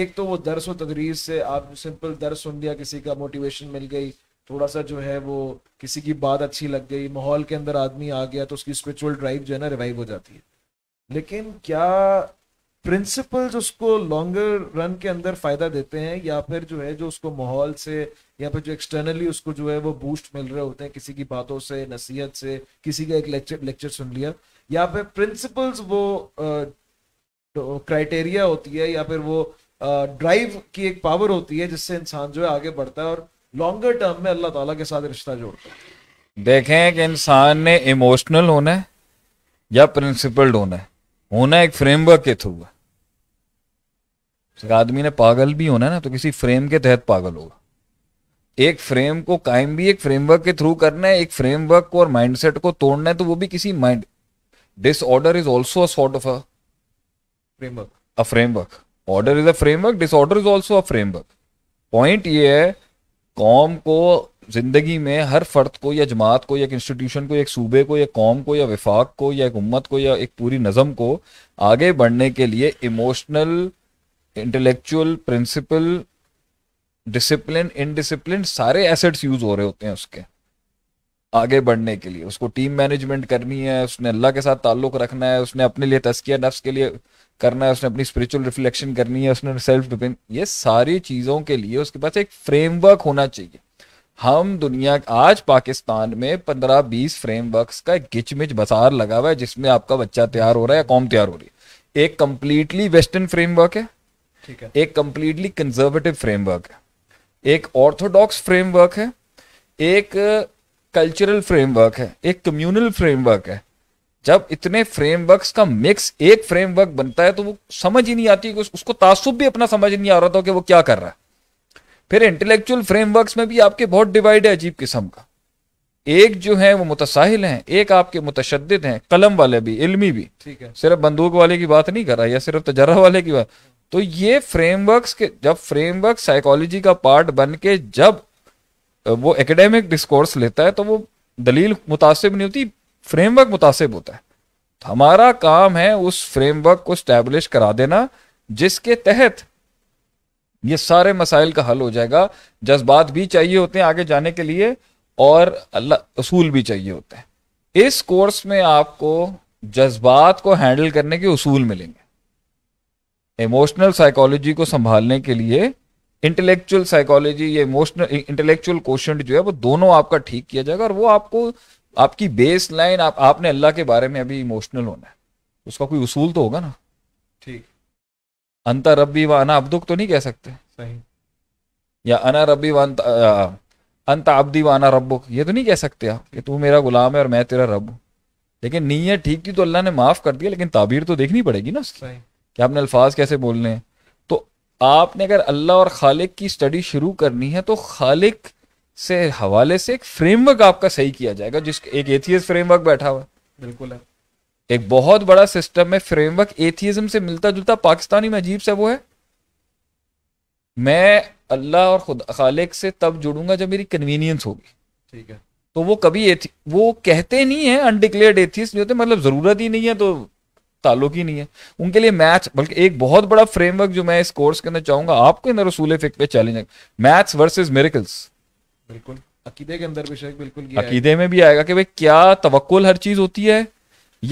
एक तो वो दरस व तदरीज से आप सिंपल दर्स सुन लिया किसी का मोटिवेशन मिल गई थोड़ा सा जो है वो किसी की बात अच्छी लग गई माहौल के अंदर आदमी आ गया तो उसकी स्पिरिचुअल ड्राइव जो है ना रिवाइव हो जाती है लेकिन क्या प्रिंसिपल्स उसको लॉन्गर रन के अंदर फ़ायदा देते हैं या फिर जो है जो उसको माहौल से यहाँ पे जो एक्सटर्नली उसको जो है वो बूस्ट मिल रहे होते हैं किसी की बातों से नसीहत से किसी का एक लेक्चर लेक्चर सुन लिया यहाँ पे प्रिंसिपल्स वो क्राइटेरिया तो होती है या फिर वो ड्राइव की एक पावर होती है जिससे इंसान जो है आगे बढ़ता है और लॉन्गर टर्म में अल्लाह ताला के साथ रिश्ता जोड़ता है देखें कि इंसान ने इमोशनल होना है या प्रिंसिपल्ड होना है होना एक फ्रेमवर्क के थ्रू है आदमी ने पागल भी होना है ना तो किसी फ्रेम के तहत पागल होगा एक फ्रेम को कायम भी एक फ्रेमवर्क के थ्रू करना है एक फ्रेमवर्क को और माइंडसेट को तोड़ना है तो वो भी किसी mind disorder is also a sort of a framework a framework order is a framework disorder is also a framework point ये है कॉम को जिंदगी में हर फर्द को या जमात को या एक इंस्टीट्यूशन को या एक सूबे को या कौम को या विफाक को या एक उम्मत को या एक पूरी नज़म को आगे बढ़ने के लिए emotional intellectual principle discipline indiscipline सारे एसेट्स यूज हो रहे होते हैं उसके आगे बढ़ने के लिए उसको टीम मैनेजमेंट करनी है उसने अल्लाह के साथ ताल्लुक रखना है उसने अपने लिए तस्किया नफ्स के लिए करना है उसने अपनी स्पिरिचुअल रिफ्लेक्शन करनी है उसने सेल्फ डिपेंड ये सारी चीज़ों के लिए उसके पास एक फ्रेमवर्क होना चाहिए हम दुनिया आज पाकिस्तान में पंद्रह बीस फ्रेमवर्क का एक गिचमिच बाजार लगा हुआ है जिसमें आपका बच्चा तैयार हो रहा है या कौम तैयार हो रही है एक कंप्लीटली वेस्टर्न फ्रेमवर्क है ठीक है एक कंप्लीटली कंजर्वेटिव फ्रेमवर्क है एक ऑर्थोडॉक्स फ्रेमवर्क है एक कल्चरल uh, फ्रेमवर्क है एक कम्युनल फ्रेमवर्क है जब इतने फ्रेमवर्क्स का मिक्स एक फ्रेमवर्क बनता है तो वो समझ ही नहीं आती कि उसको तासुब भी अपना समझ नहीं आ रहा था कि वो क्या कर रहा है फिर इंटेलेक्चुअल फ्रेमवर्क्स में भी आपके बहुत डिवाइड है अजीब किस्म का एक जो है वो मुतसाहिल हैं एक आपके मुतशद हैं कलम वाले भी इल्मी भी ठीक है सिर्फ बंदूक वाले की बात नहीं कर रहा या सिर्फ तजर्रा वाले की बात तो ये फ्रेमवर्क्स के जब फ्रेमवर्क साइकोलॉजी का पार्ट बन के जब वो एकेडमिक डिस्कोर्स लेता है तो वो दलील मुतासिब नहीं होती फ्रेमवर्क मुतासिब होता है तो हमारा काम है उस फ्रेमवर्क को स्टैब्लिश करा देना जिसके तहत ये सारे मसाइल का हल हो जाएगा जज्बात भी चाहिए होते हैं आगे जाने के लिए और अल्लाह असूल भी चाहिए होते हैं इस कोर्स में आपको जज्बात को हैंडल करने के उसूल मिलेंगे इमोशनल साइकोलॉजी को संभालने के लिए इंटेलेक्चुअल साइकोलॉजी ये इमोशनल इंटेलेक्चुअल क्वेश्चन जो है वो दोनों आपका ठीक किया जाएगा और वो आपको आपकी बेस लाइन आप, आपने अल्लाह के बारे में अभी इमोशनल होना है उसका कोई उसूल तो होगा ना ठीक अंतर रबी व अना अब्दुक तो नहीं कह सकते सही या अना रबी व अंत अब्दी व अना रबुक ये तो नहीं कह सकते आप कि तू मेरा गुलाम है और मैं तेरा रब हूँ लेकिन नीयत ठीक थी तो अल्लाह ने माफ़ कर दिया लेकिन ताबीर तो देखनी पड़ेगी ना सही कि आपने अल्फाज कैसे बोलने हैं तो आपने अगर अल्लाह और खालिक की स्टडी शुरू करनी है तो खालिक से हवाले से एक फ्रेमवर्क आपका सही किया जाएगा जिस एक एथियस फ्रेमवर्क बैठा हुआ बिल्कुल है एक बहुत बड़ा सिस्टम में फ्रेमवर्क एथियज्म से मिलता जुलता पाकिस्तानी में अजीब सा वो है मैं अल्लाह और खुद खालिक से तब जुड़ूंगा जब मेरी कन्वीनियंस होगी ठीक है तो वो कभी वो कहते नहीं है अनडिक्लेयर्ड एथियस्ट नहीं होते मतलब जरूरत ही नहीं है तो ताल्लुक ही नहीं है उनके लिए मैथ्स बल्कि एक बहुत बड़ा फ्रेमवर्क जो मैं इस कोर्स के अंदर चाहूंगा आपको इन रसूल फिक पे चैलेंज मैथ्स वर्सेज मेरिकल्स बिल्कुल अकीदे के अंदर भी बिल्कुल अकीदे में भी आएगा कि भाई क्या तवक्ल हर चीज होती है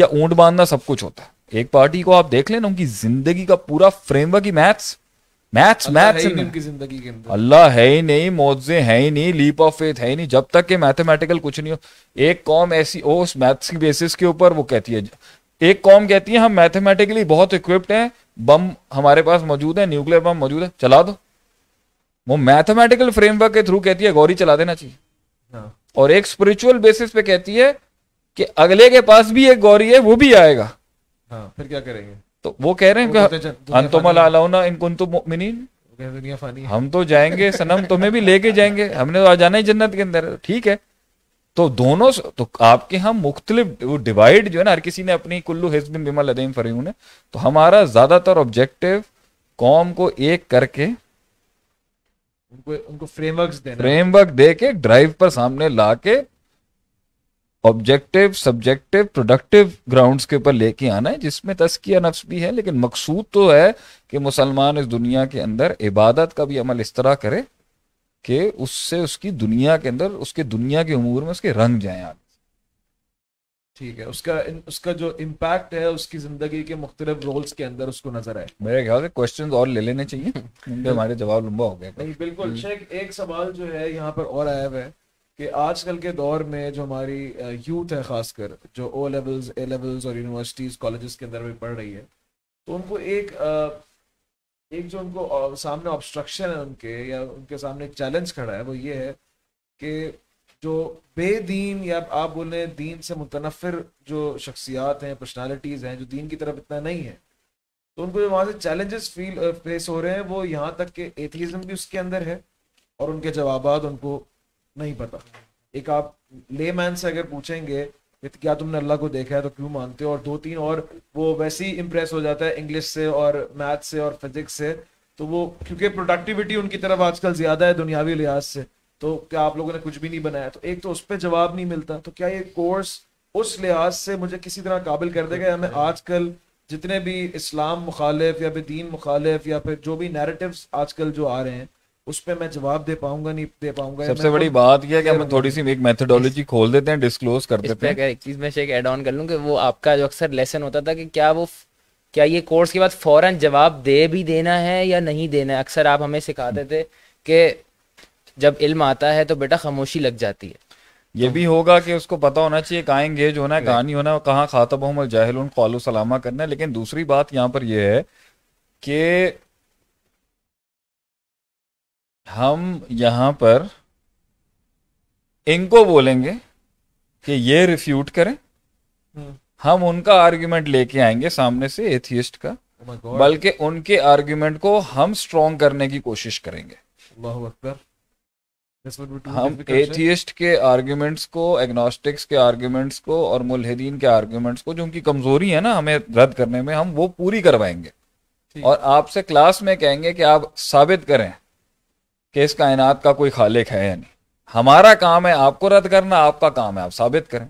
या ऊंट बांधना सब कुछ होता है एक पार्टी को आप देख लेना उनकी जिंदगी का पूरा फ्रेमवर्क ही मैथ्स मैथ्स मैथ्स उनकी जिंदगी के अंदर अल्लाह है ही नहीं मुआवजे है ही नहीं लीप ऑफ फेथ है ही नहीं जब तक के मैथमेटिकल कुछ नहीं हो एक कॉम ऐसी ओ उस मैथ्स की बेसिस के ऊपर वो कहती है एक कॉम कहती है हम मैथमेटिकली बहुत इक्विप्ड हैं बम हमारे पास मौजूद है न्यूक्लियर बम मौजूद है चला दो वो मैथमेटिकल फ्रेमवर्क के थ्रू कहती है गौरी चला देना चाहिए हाँ। और एक स्पिरिचुअल बेसिस पे कहती है कि अगले के पास भी एक गौरी है वो भी आएगा हाँ, फिर क्या करेंगे तो वो कह रहे हैं अंतोमल आलाउना इनकुन तो हम तो जाएंगे सनम तुम्हें भी लेके जाएंगे हमने तो आ जाना ही जन्नत के अंदर ठीक है तो दोनों तो आपके हम मुख्तलिफ डिवाइड जो है ना हर किसी ने अपनी कुल्लू हिजबिन बिमा लदीम फरीहू ने तो हमारा ज़्यादातर ऑब्जेक्टिव कौम को एक करके उनको उनको फ्रेमवर्क फ्रेमवर्क दे के ड्राइव पर सामने ला के ऑब्जेक्टिव सब्जेक्टिव प्रोडक्टिव ग्राउंड्स के ऊपर लेके आना है जिसमें तस्किया नफ्स भी है लेकिन मकसूद तो है कि मुसलमान इस दुनिया के अंदर इबादत का भी अमल इस तरह करे कि उससे उसकी दुनिया के अंदर उसके दुनिया के उमूर में उसके रंग जाए आगे ठीक है उसका उसका जो इम्पैक्ट है उसकी जिंदगी के मुख्तलिफ रोल्स के अंदर उसको नजर आए मेरे ख्याल से क्वेश्चंस और ले लेने चाहिए उनके हमारे जवाब लंबा हो गया नहीं बिल्कुल हम्म। शेख एक सवाल जो है यहाँ पर और आया हुआ है कि आजकल के दौर में जो हमारी यूथ है खासकर जो ओ लेवल्स ए लेवल्स और यूनिवर्सिटीज कॉलेजेस के अंदर में पढ़ रही है तो उनको एक एक जो उनको सामने ऑब्स्ट्रक्शन है उनके या उनके सामने एक चैलेंज खड़ा है वो ये है कि जो बेदीन या आप बोल रहे हैं दीन से मुतनफर जो शख्सियात हैं पर्सनालिटीज़ हैं जो दीन की तरफ इतना नहीं है तो उनको जो वहाँ से चैलेंजेस फील फेस हो रहे हैं वो यहाँ तक के एथीज़म भी उसके अंदर है और उनके जवाब उनको नहीं पता एक आप ले मैन से अगर पूछेंगे क्या तुमने अल्लाह को देखा है तो क्यों मानते हो और दो तीन और वो वैसे ही इम्प्रेस हो जाता है इंग्लिश से और मैथ से और फिजिक्स से तो वो क्योंकि प्रोडक्टिविटी उनकी तरफ आजकल ज्यादा है दुनियावी लिहाज से तो क्या आप लोगों ने कुछ भी नहीं बनाया तो एक तो उस पर जवाब नहीं मिलता तो क्या ये कोर्स उस लिहाज से मुझे किसी तरह काबिल कर देगा या मैं आजकल जितने भी इस्लाम मुखालिफ या फिर दीन मुखालिफ या फिर जो भी नैरेटिव आजकल जो आ रहे हैं उस पर मैं जवाब दे पाऊंगा नहीं दे पाऊंगा सबसे बड़ी बात यह कि हम थोड़ी सी एक मेथडोलॉजी खोल देते हैं डिस्क्लोज कर देते हैं एक चीज़ मैं एक एड ऑन कर लूँ कि वो आपका जो अक्सर लेसन होता था कि क्या वो क्या ये कोर्स के बाद फ़ौरन जवाब दे भी देना है या नहीं देना है अक्सर आप हमें सिखाते थे कि जब इल्म आता है तो बेटा खामोशी लग जाती है ये भी होगा कि उसको पता होना चाहिए कहाँ एंगेज होना है कहाँ नहीं होना है कहाँ खाता बहुमल जाहिल उन कौल सलामा करना है लेकिन दूसरी बात यहाँ पर यह है कि हम यहां पर इनको बोलेंगे कि ये रिफ्यूट करें हम्म। हम उनका आर्ग्यूमेंट लेके आएंगे सामने से एथियस्ट का oh बल्कि उनके आर्ग्यूमेंट को हम स्ट्रॉन्ग करने की कोशिश करेंगे हम एथियस्ट के आर्ग्यूमेंट्स को एग्नोस्टिक्स के आर्ग्यूमेंट्स को और मुलहदीन के आर्ग्यूमेंट्स को जो उनकी कमजोरी है ना हमें रद्द करने में हम वो पूरी करवाएंगे और आपसे क्लास में कहेंगे कि आप साबित करें कि इस कायनात का कोई खालिक है या नहीं हमारा काम है आपको रद्द करना आपका काम है आप साबित करें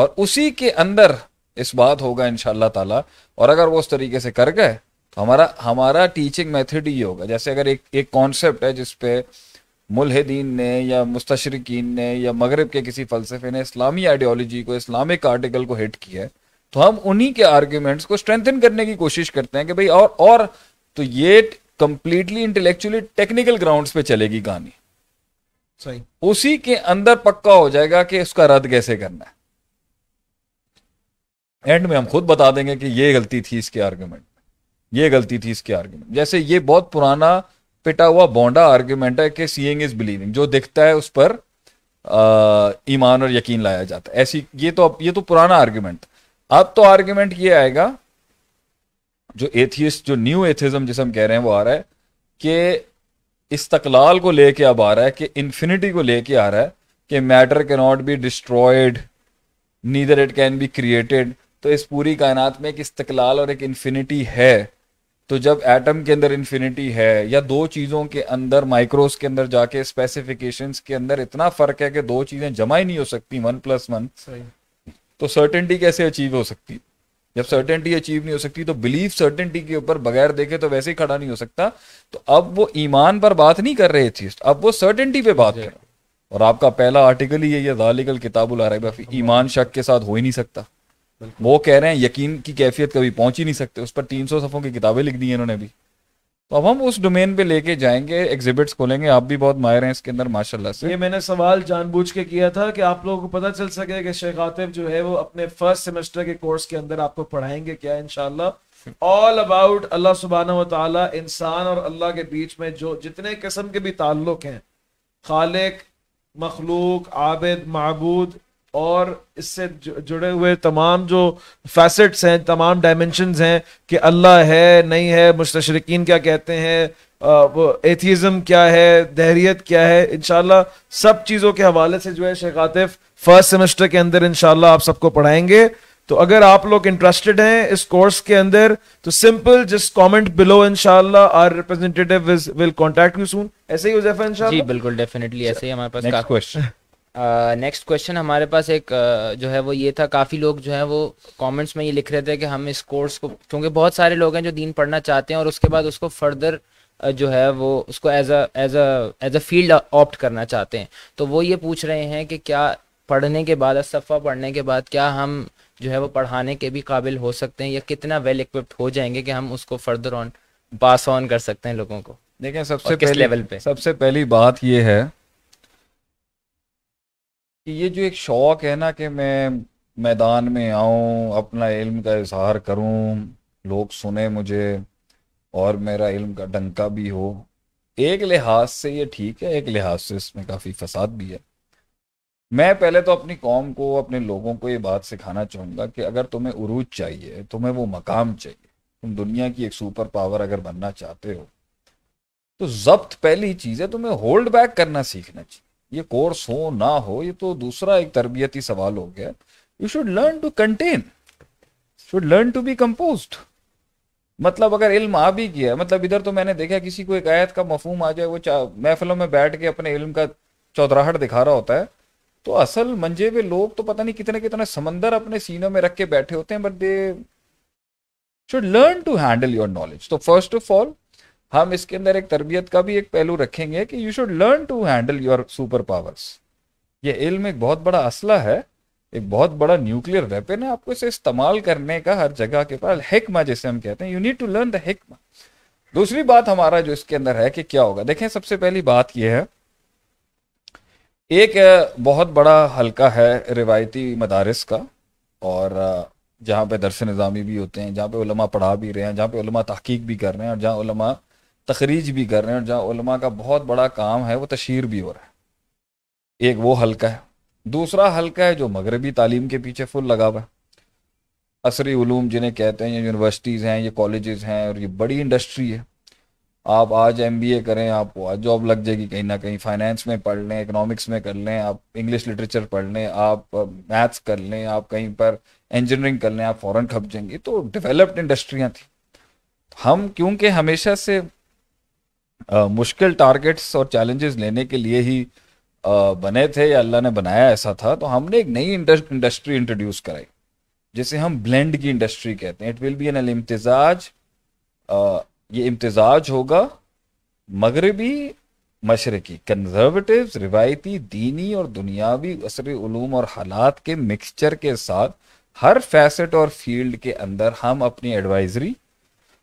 और उसी के अंदर इस बात होगा इन ताला और अगर वो उस तरीके से कर गए तो हमारा हमारा टीचिंग मेथड ही होगा जैसे अगर एक एक कॉन्सेप्ट है जिसपे मुलहदीन ने या मुस्तशरकिन ने या मगरब के किसी फलसफे ने इस्लामी आइडियोलॉजी को इस्लामिक आर्टिकल को हिट किया है तो हम उन्हीं के आर्ग्यूमेंट्स को स्ट्रेंथन करने की कोशिश करते हैं कि भाई और और तो ये कंप्लीटली इंटेलेक्चुअली टेक्निकल ग्राउंड्स पे चलेगी कहानी सही उसी के अंदर पक्का हो जाएगा कि उसका रद्द कैसे करना है एंड में हम खुद बता देंगे कि ये गलती थी इसके आर्ग्यूमेंट ये गलती थी इसके आर्ग्यूमेंट जैसे ये बहुत पुराना पिटा हुआ बॉन्डा आर्ग्यूमेंट है कि सीइंग इज बिलीविंग जो दिखता है उस पर ईमान और यकीन लाया जाता है ऐसी ये तो अब ये तो पुराना आर्ग्यूमेंट अब तो आर्ग्यूमेंट ये आएगा जो एथियस्ट जो न्यू एथिज्म जिसे हम कह रहे हैं वो आ रहा है कि इस्तकलाल को लेके अब आ रहा है कि इन्फिनिटी को लेके आ रहा है कि matter can not be destroyed neither it can be created तो इस पूरी कायनात में एक इस्तकलाल और एक इन्फिनिटी है तो जब एटम के अंदर इन्फिनिटी है या दो चीज़ों के अंदर माइक्रोस के अंदर जाके स्पेसिफिकेशन के अंदर इतना फर्क है कि दो चीज़ें जमा ही नहीं हो सकती वन प्लस वन तो सर्टेनिटी कैसे अचीव हो सकती जब सर्टेनिटी अचीव नहीं हो सकती तो बिलीफ सर्टेनिटी के ऊपर बगैर देखे तो वैसे ही खड़ा नहीं हो सकता तो अब वो ईमान पर बात नहीं कर रहे थे अब वो सर्टेनिटी पे बात कर और आपका पहला आर्टिकल ही ये दालिकल किताबुल आरबाफी ईमान शक के साथ हो ही नहीं सकता वो कह रहे हैं यकीन की कैफियत कभी पहुंच ही नहीं सकते उस पर तीन सौ सफ़ों की किताबें लिख दी है इन्होंने भी तो अब हम उस डोमेन पे लेके जाएंगे एग्जिबिट्स खोलेंगे आप भी बहुत माहिर हैं इसके अंदर माशाल्लाह से ये मैंने सवाल जानबूझ के किया था कि आप लोगों को पता चल सके कि शेख आतिफ जो है वो अपने फर्स्ट सेमेस्टर के कोर्स के अंदर आपको पढ़ाएंगे क्या इनशाला ऑल अबाउट अल्लाह सुबहाना वाली इंसान और अल्लाह के बीच में जो जितने किस्म के भी ताल्लुक हैं खालिक मखलूक आबिद मबूद और इससे जुड़े हुए तमाम जो फैसेट्स हैं तमाम डायमेंशन हैं कि अल्लाह है नहीं है मुश्तरकिन क्या कहते हैं वो एथिज़म क्या है दहरीत क्या है इन सब चीज़ों के हवाले से जो है शेख आतिफ फर्स्ट सेमेस्टर के अंदर इन आप सबको पढ़ाएंगे तो अगर आप लोग इंटरेस्टेड हैं इस कोर्स के अंदर तो सिंपल जस्ट कमेंट बिलो इंशाल्लाह our representative will contact you soon ऐसे ही हुजैफा इंशाल्लाह जी बिल्कुल डेफिनेटली ऐसे ही हमारे पास next question next uh, question हमारे पास एक uh, जो है वो ये था काफ़ी लोग जो हैं वो कमेंट्स में ये लिख रहे थे कि हम इस कोर्स को क्योंकि बहुत सारे लोग हैं जो दीन पढ़ना चाहते हैं और उसके बाद उसको फर्दर uh, जो है वो उसको as a as a as a field opt करना चाहते हैं तो वो ये पूछ रहे हैं कि क्या पढ़ने के बाद असफ़ा पढ़ने के बाद क्या हम जो है वो पढ़ाने के भी काबिल हो सकते हैं या कितना वेल इक्विप्ड हो जाएंगे कि हम उसको फर्दर ऑन पास ऑन कर सकते हैं लोगों को देखें सबसे पहले लेवल पे सबसे पहली बात यह है कि ये जो एक शौक़ है ना कि मैं मैदान में आऊँ अपना इल्म का इजहार करूँ लोग सुने मुझे और मेरा इल्म का डंका भी हो एक लिहाज से ये ठीक है एक लिहाज से इसमें काफ़ी फसाद भी है मैं पहले तो अपनी कौम को अपने लोगों को ये बात सिखाना चाहूँगा कि अगर तुम्हें उरूज चाहिए तुम्हें वो मकाम चाहिए तुम दुनिया की एक सुपर पावर अगर बनना चाहते हो तो जब्त पहली चीज़ है तुम्हें होल्ड बैक करना सीखना चाहिए ये कोर्स हो ना हो ये तो दूसरा एक तरबियती सवाल हो गया you should learn to contain should learn to be composed मतलब अगर इल्म आ भी गया मतलब इधर तो मैंने देखा किसी को एक आयत का मफहम आ जाए वो महफिलों में बैठ के अपने इल्म का चौधराहट दिखा रहा होता है तो असल मंजे हुए लोग तो पता नहीं कितने कितने समंदर अपने सीनों में रख के बैठे होते हैं but they should learn to handle your knowledge तो फर्स्ट ऑफ ऑल हम इसके अंदर एक तरबियत का भी एक पहलू रखेंगे कि you should learn to handle your super powers ये इल्म एक बहुत बड़ा असला है एक बहुत बड़ा न्यूक्लियर वेपन है आपको इसे इस्तेमाल करने का हर जगह के पास हिकमा जैसे हम कहते हैं you need to learn the हिकमा दूसरी बात हमारा जो इसके अंदर है कि क्या होगा देखें सबसे पहली बात यह है एक बहुत बड़ा हलका है रिवायती मदारस का और जहाँ पे दरस निज़ामी भी होते हैं जहाँ पे उलमा पढ़ा भी रहे हैं जहाँ पे उलमा तहकीक भी कर रहे हैं और जहाँ उलमा तखरीज भी कर रहे हैं और जहाँ उलमा का बहुत बड़ा काम है वो तशहर भी हो रहा है एक वो हल्का है दूसरा हल्का है जो मगरबी तालीम के पीछे फुल लगा हुआ है असरी ूम जिन्हें कहते हैं ये यूनिवर्सिटीज़ हैं ये कॉलेजेस हैं और ये बड़ी इंडस्ट्री है आप आज एम बी ए करें आपको आज जॉब लग जाएगी कहीं ना कहीं फाइनेंस में पढ़ लें इकनॉमिक्स में कर लें आप इंग्लिश लिटरेचर पढ़ लें आप मैथ्स कर लें आप कहीं पर इंजीनियरिंग कर लें आप फ़ौरन खप जाएंगे तो डेवलप्ड इंडस्ट्रियाँ थी हम क्योंकि हमेशा से आ, मुश्किल टारगेट्स और चैलेंजेस लेने के लिए ही आ, बने थे या अल्लाह ने बनाया ऐसा था तो हमने एक नई इंडस्ट्री इंट्रोड्यूस कराई जिसे हम ब्लेंड की इंडस्ट्री कहते हैं इट विल बी एन एल इम्तजाज ये इम्तजाज होगा मगरबी मशरकी कन्जर्वेटिव रिवायती दीनी और दुनियावी असर उलूम और हालात के मिक्सचर के साथ हर फैसेट और फील्ड के अंदर हम अपनी एडवाइजरी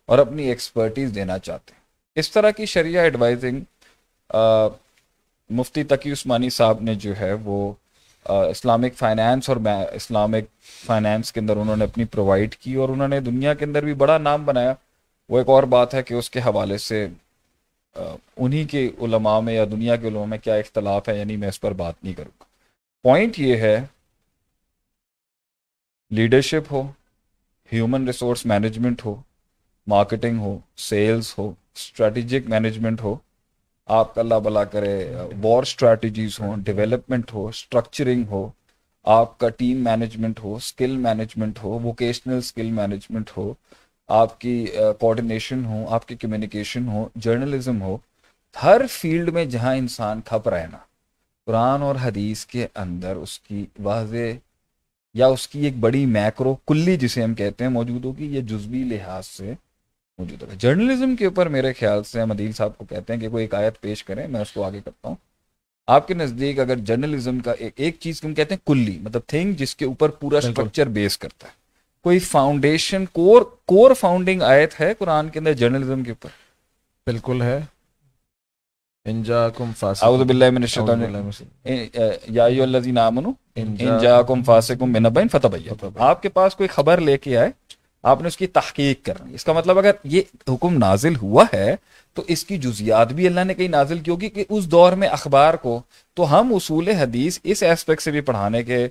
और अपनी एक्सपर्टीज देना चाहते हैं इस तरह की शरिया एडवाइजिंग मुफ्ती तकी उस्मानी साहब ने जो है वो इस्लामिक फाइनेंस और इस्लामिक फाइनेंस के अंदर उन्होंने अपनी प्रोवाइड की और उन्होंने दुनिया के अंदर भी बड़ा नाम बनाया वो एक और बात है कि उसके हवाले से उन्हीं के उलमा में या दुनिया के उलमा में क्या इख्तलाफ है यानी मैं इस पर बात नहीं करूँगा पॉइंट ये है लीडरशिप हो ह्यूमन रिसोर्स मैनेजमेंट हो मार्केटिंग हो सेल्स हो स्ट्रेटेजिक मैनेजमेंट हो आप अल्लाह भला करे वॉर स्ट्रेटजीज हो डेवलपमेंट हो स्ट्रक्चरिंग हो आपका टीम मैनेजमेंट हो स्किल मैनेजमेंट हो वोकेशनल स्किल मैनेजमेंट हो आपकी कोऑर्डिनेशन uh, हो आपकी कम्युनिकेशन हो जर्नलिज्म हो हर फील्ड में जहाँ इंसान खप रहे ना कुरान और हदीस के अंदर उसकी वाज या उसकी एक बड़ी मैक्रो कुल्ली जिसे हम कहते हैं मौजूद होगी ये जुज्वी लिहाज से मौजूद रहा जर्नलिज्म के ऊपर मेरे ख्याल से हम अदील साहब को कहते हैं कि कोई एक आयत पेश करें मैं उसको आगे करता हूँ आपके नज़दीक अगर जर्नलिज्म का एक एक चीज़ हम कहते हैं कुल्ली मतलब थिंग जिसके ऊपर पूरा स्ट्रक्चर बेस करता है कोई फाउंडेशन कोर कोर फाउंडिंग आयत है कुरान के अंदर जर्नलिज्म के ऊपर बिल्कुल है आपके पास कोई खबर लेके आए आपने उसकी तहकीक करनी इसका मतलब अगर ये हुक्म नाजिल हुआ है तो इसकी जुजियात भी अल्लाह ने कहीं नाजिल की होगी कि उस दौर में अखबार को तो हम उसूल हदीस इस एस्पेक्ट से भी पढ़ाने के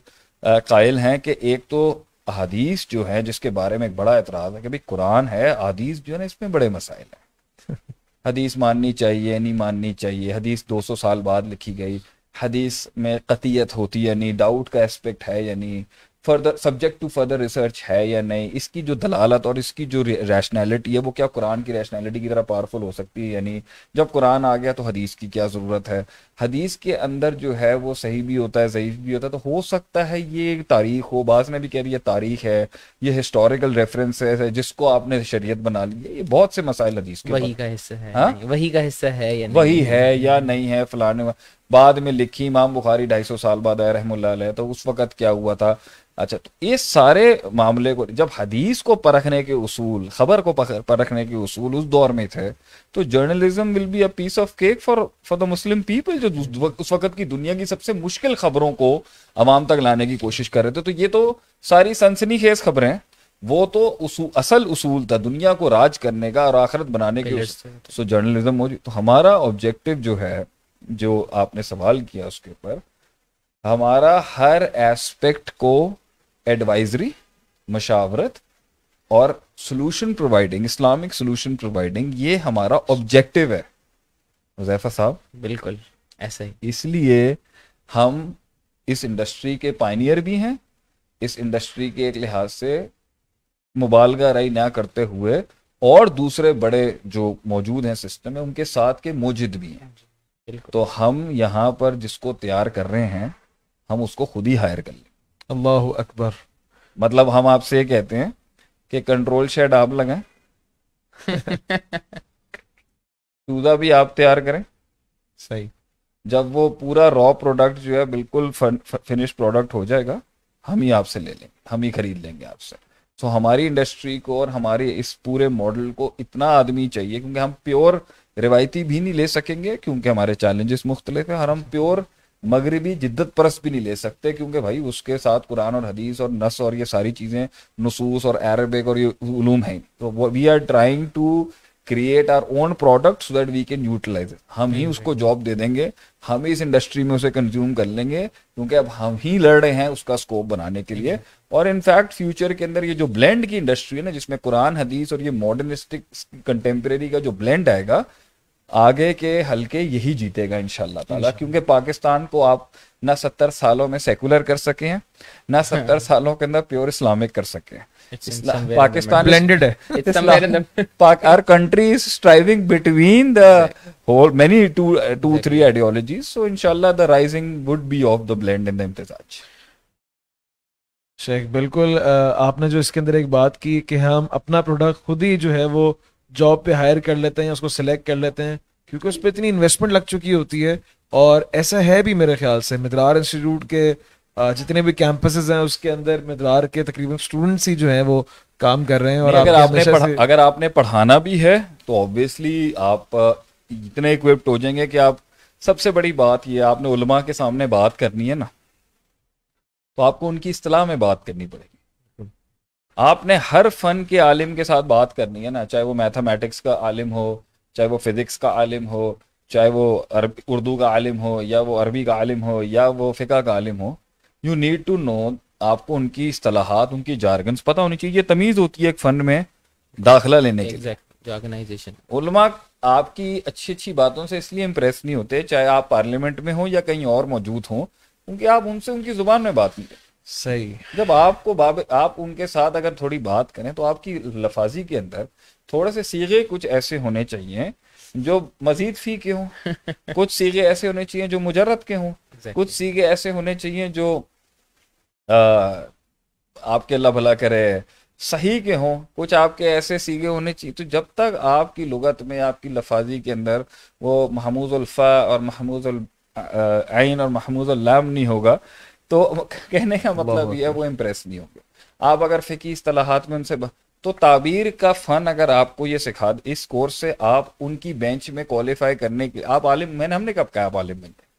कायल हैं कि एक तो अदीस जो है जिसके बारे में एक बड़ा एतराज़ है कि भाई कुरान है हदीस जो है ना इसमें बड़े मसाइल हैं हदीस माननी चाहिए नहीं माननी चाहिए हदीस 200 साल बाद लिखी गई हदीस में कतियत होती है यानी डाउट का एस्पेक्ट है यानी further subject to further research है या नहीं इसकी जो दलालत और इसकी जो रैशनैलिटी है वो क्या कुरान की रैशनैलिटी की तरह पावरफुल हो सकती है यानी जब कुरान आ गया तो हदीस की क्या ज़रूरत है हदीस के अंदर जो है वो सही भी होता है ज़यीफ भी होता है तो हो सकता है ये तारीख हो बाज ने भी कह दिया तारीख है ये हिस्टोरिकल रेफरेंस है जिसको आपने शरीय बना ली है ये बहुत से मसाइल हदीस के वही का हिस्सा है हाँ? वही का हिस्सा है वही है या नहीं है फलाने बाद में लिखी इमाम बुखारी ढाई सौ साल बाद आया रहमल तो उस वक़्त क्या हुआ था अच्छा तो ये सारे मामले को जब हदीस को परखने के उसूल खबर को परखने के उसूल उस दौर में थे तो journalism will be a piece of cake for for the Muslim people जो उस वक्त की दुनिया की सबसे मुश्किल खबरों को आवाम तक लाने की कोशिश कर रहे थे तो ये तो सारी सनसनी खेज खबरें वो तो उसू, असल उसूल था दुनिया को राज करने का और आखिरत बनाने के सो तो जर्नलिज्म तो हमारा ऑब्जेक्टिव जो है जो आपने सवाल किया उसके ऊपर हमारा हर एस्पेक्ट को एडवाइजरी मशावरत और solution providing Islamic solution providing ये हमारा ऑब्जेक्टिव है मुजैफा साहब बिल्कुल ऐसा ही इसलिए हम इस इंडस्ट्री के पाइनियर भी हैं इस इंडस्ट्री के एक लिहाज से मुबालगा रही ना करते हुए और दूसरे बड़े जो मौजूद हैं सिस्टम में उनके साथ के मौजिद भी हैं तो हम यहाँ पर जिसको तैयार कर रहे हैं हम उसको खुद ही हायर कर लें अल्लाह अकबर मतलब हम आपसे ये कहते हैं कि कंट्रोल शेड आप लगाएं चूजा भी आप तैयार करें सही जब वो पूरा रॉ प्रोडक्ट जो है बिल्कुल फिनिश प्रोडक्ट हो जाएगा हम ही आपसे ले लेंगे हम ही खरीद लेंगे आपसे तो हमारी इंडस्ट्री को और हमारे इस पूरे मॉडल को इतना आदमी चाहिए क्योंकि हम प्योर रिवायती भी नहीं ले सकेंगे क्योंकि हमारे चैलेंजेस मुख्तलिफ हैं और हम प्योर मगरबी जिद्दत परस्त भी नहीं ले सकते क्योंकि भाई उसके साथ कुरान और हदीस और नस और ये सारी चीज़ें नसूस और अरबिक और ये उलूम हैं तो we are trying to create our own product so that we can utilize हम ही उसको जॉब दे देंगे हम ही इस इंडस्ट्री में उसे कंज्यूम कर लेंगे क्योंकि अब हम ही लड़ रहे हैं उसका स्कोप बनाने के लिए और इनफैक्ट फ्यूचर के अंदर ये जो ब्लेंड की इंडस्ट्री है ना जिसमें कुरान हदीस और ये मॉडर्निस्टिक कंटेम्प्रेरी का जो ब्लेंड आएगा आगे के हल्के यही जीतेगा इनशाला ताला क्योंकि पाकिस्तान को आप ना सत्तर सालों में सेकुलर कर सके हैं ना सत्तर सालों के अंदर प्योर इस्लामिक कर सके हैं पाकिस्तान ब्लेंडेड है हर country is striving between the whole many to to three ideology so इनशाला the rising would be of the blend in the इम्तजाज शेख बिल्कुल आपने जो इसके अंदर एक बात की कि हम अपना प्रोडक्ट खुद ही जो है वो जॉब पे हायर कर लेते हैं या उसको सिलेक्ट कर लेते हैं क्योंकि उस पर इतनी इन्वेस्टमेंट लग चुकी होती है और ऐसा है भी मेरे ख्याल से मिद्रार इंस्टीट्यूट के जितने भी कैंपसेस हैं उसके अंदर मिद्रार के तकरीबन स्टूडेंट्स ही जो हैं वो काम कर रहे हैं और अगर आपने पढ़ा, अगर आपने पढ़ाना भी है तो ऑब्वियसली आप इतने इक्विप्ड हो जाएंगे कि आप सबसे बड़ी बात ये आपने उलमा के सामने बात करनी है ना तो आपको उनकी इतलाह में बात करनी पड़ेगी आपने हर फन के आलिम के साथ बात करनी है ना चाहे वो मैथमेटिक्स का आलिम हो चाहे वो फिजिक्स का आलिम हो चाहे वो अरबी उर्दू का आलिम हो या वो अरबी का आलिम हो या वो फ़िका का आलिम हो यू नीड टू नो आपको उनकी असलाहत उनकी जारगन्स पता होनी चाहिए ये तमीज़ होती है एक फ़न में दाखिला लेने की के ऑर्गेनाइजेशन उलमा आपकी अच्छी अच्छी बातों से इसलिए इम्प्रेस नहीं होते चाहे आप पार्लियामेंट में हो या कहीं और मौजूद हों क्योंकि आप उनसे उनकी ज़ुबान में बात नहीं सही जब आपको बाब आप उनके साथ अगर थोड़ी बात करें तो आपकी लफाजी के अंदर थोड़े से सीगे कुछ ऐसे होने चाहिए जो मजीद फी के हों कुछ सीगे ऐसे होने चाहिए जो मुजरत के हों exactly. कुछ सीगे ऐसे होने चाहिए जो आ, आपके अल्लाह भला करे सही के हों कुछ आपके ऐसे सीगे होने चाहिए तो जब तक आपकी लुगत में आपकी लफाजी के अंदर वो महमूज उल्फ़ा और महमूद उल आइन और महमूद लाम नहीं होगा तो कहने का मतलब यह वो इम्प्रेस नहीं होंगे आप अगर फ़िकी असलाहत में उनसे तो ताबीर का फ़न अगर आपको ये सिखा इस कोर्स से आप उनकी बेंच में क्वालिफाई करने के आप आलिम मैंने हमने कब कहा आप आलिम बन गए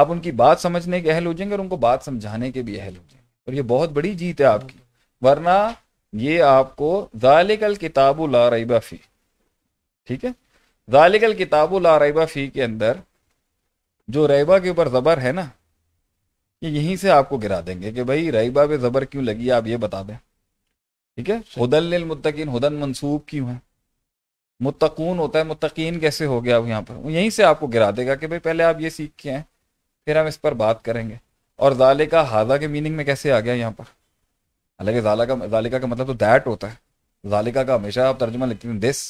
आप उनकी बात समझने के अहल हो जाएंगे और उनको बात समझाने के भी अहल हो जाएंगे और ये बहुत बड़ी जीत है आपकी वरना ये आपको जालिकल किताब ला रईबा फ़ी ठीक है जालिकल किताब ला रईबा फ़ी के अंदर जो रैबा के ऊपर ज़बर है ना ये यहीं से आपको गिरा देंगे कि भाई रईबा पे ज़बर क्यों लगी आप ये बता दें ठीक है हदन मुतकिन हदन मनसूब क्यों है मुतकून होता है मुतकीन कैसे हो गया अब यहाँ पर यहीं से आपको गिरा देगा कि भाई पहले आप ये सीख के हैं फिर हम इस पर बात करेंगे और जाले का हाजा के मीनिंग में कैसे आ गया यहाँ पर हालांकि जाला का जालिका का मतलब तो दैट होता है जालिका का हमेशा आप तर्जुमा लिखते हैं दिस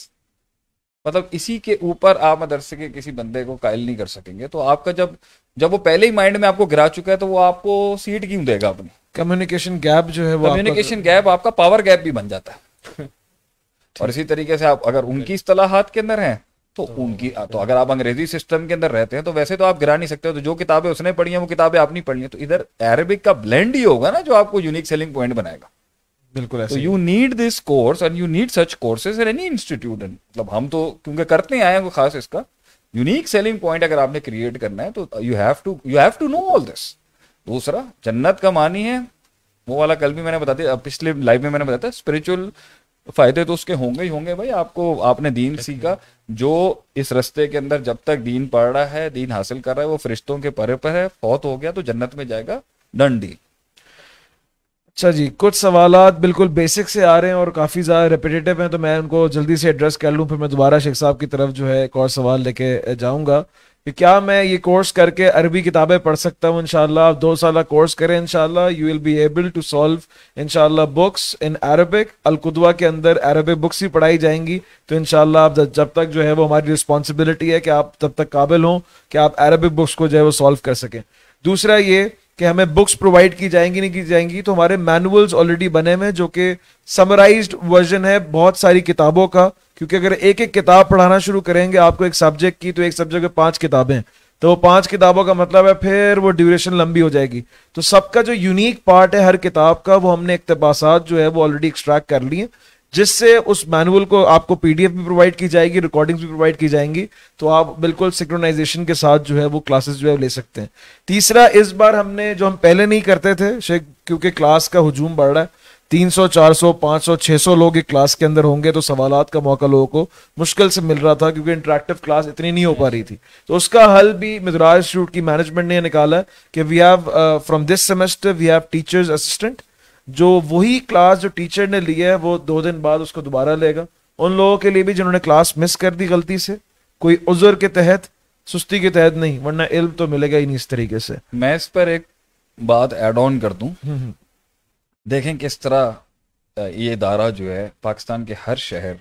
मतलब इसी के ऊपर आप मदरसे के किसी बंदे को कायल नहीं कर सकेंगे तो आपका जब जब वो पहले ही माइंड में आपको गिरा चुका है तो वो आपको सीट क्यों देगा अपनी कम्युनिकेशन गैप जो है वो कम्युनिकेशन गैप आपका पावर गैप भी बन जाता है और इसी तरीके से आप अगर उनकी इस्तलाहत के अंदर हैं तो, तो उनकी तो अगर आप अंग्रेजी सिस्टम के अंदर रहते हैं तो वैसे तो आप गिरा नहीं सकते हो तो जो किताबें उसने पढ़ी हैं वो किताबें आप नहीं पढ़नी है तो इधर अरेबिक का ब्लेंड ही होगा ना जो आपको यूनिक सेलिंग पॉइंट बनाएगा बिल्कुल ऐसे you need this course and you need such courses any institute मतलब हम तो क्योंकि करते आए हैं खास इसका यूनिक सेलिंग पॉइंट अगर आपने क्रिएट करना है तो you have to you have to know all this दूसरा जन्नत का मानी है वो वाला कल भी मैंने बता दिया पिछले लाइफ में मैंने बताया था स्पिरिचुअल फायदे तो उसके होंगे ही होंगे भाई आपको आपने दीन सीखा जो इस रस्ते के अंदर जब तक दीन पढ़ रहा है दीन हासिल कर रहा है वो फरिश्तों के परे पर है फौत हो गया तो जन्नत में जाएगा डन डील अच्छा जी कुछ सवाल बिल्कुल बेसिक से आ रहे हैं और काफ़ी ज़्यादा रिपीटेटिव हैं तो मैं उनको जल्दी से एड्रेस कर लूँ फिर मैं दोबारा शेख साहब की तरफ जो है एक और सवाल लेके जाऊँगा कि क्या मैं ये कोर्स करके अरबी किताबें पढ़ सकता हूँ इनशाला आप दो साल कोर्स करें इनशाला you will be able to solve इनशाला बुक्स इन अरबिक अलकुदवा के अंदर अरबिक बुक्स ही पढ़ाई जाएंगी तो इनशाला आप जब तक जो है वो हमारी रिस्पॉन्सिबिलिटी है कि आप तब तक काबिल हों कि आप अरबिक बुक्स को जो है वो सॉल्व कर सकें दूसरा ये कि हमें बुक्स प्रोवाइड की जाएंगी नहीं की जाएंगी तो हमारे मैनुअल्स ऑलरेडी बने हुए हैं जो कि समराइज वर्जन है बहुत सारी किताबों का क्योंकि अगर एक एक किताब पढ़ाना शुरू करेंगे आपको एक सब्जेक्ट की तो एक सब्जेक्ट में पांच किताबें तो वो पांच किताबों का मतलब है फिर वो ड्यूरेशन लंबी हो जाएगी तो सबका जो यूनिक पार्ट है हर किताब का वो हमने इकतबासात जो है वो ऑलरेडी एक्सट्रैक्ट कर लिए जिससे उस मैनुअल को आपको पीडीएफ भी प्रोवाइड की जाएगी रिकॉर्डिंग्स भी प्रोवाइड की जाएंगी तो आप बिल्कुल सिक्रोनाइजेशन के साथ जो है वो क्लासेस जो है ले सकते हैं तीसरा इस बार हमने जो हम पहले नहीं करते थे क्योंकि क्लास का हजूम बढ़ रहा है 300, 400, 500, 600 लोग एक क्लास के अंदर होंगे तो सवाल का मौका लोगों को मुश्किल से मिल रहा था क्योंकि इंटरेक्टिव क्लास इतनी नहीं हो पा रही थी तो उसका हल भी मिदराज इंस्टीट्यूट की मैनेजमेंट ने निकाला कि we have from this semester we have teachers assistant जो वही क्लास जो टीचर ने ली है वो दो दिन बाद उसको दोबारा लेगा उन लोगों के लिए भी जिन्होंने क्लास मिस कर दी गलती से कोई उजर के तहत सुस्ती के तहत नहीं वरना इल्म तो मिलेगा ही नहीं इस तरीके से मैं इस पर एक बात एड ऑन कर दूं हम्म, हम्म। देखें किस तरह ये इदारा जो है पाकिस्तान के हर शहर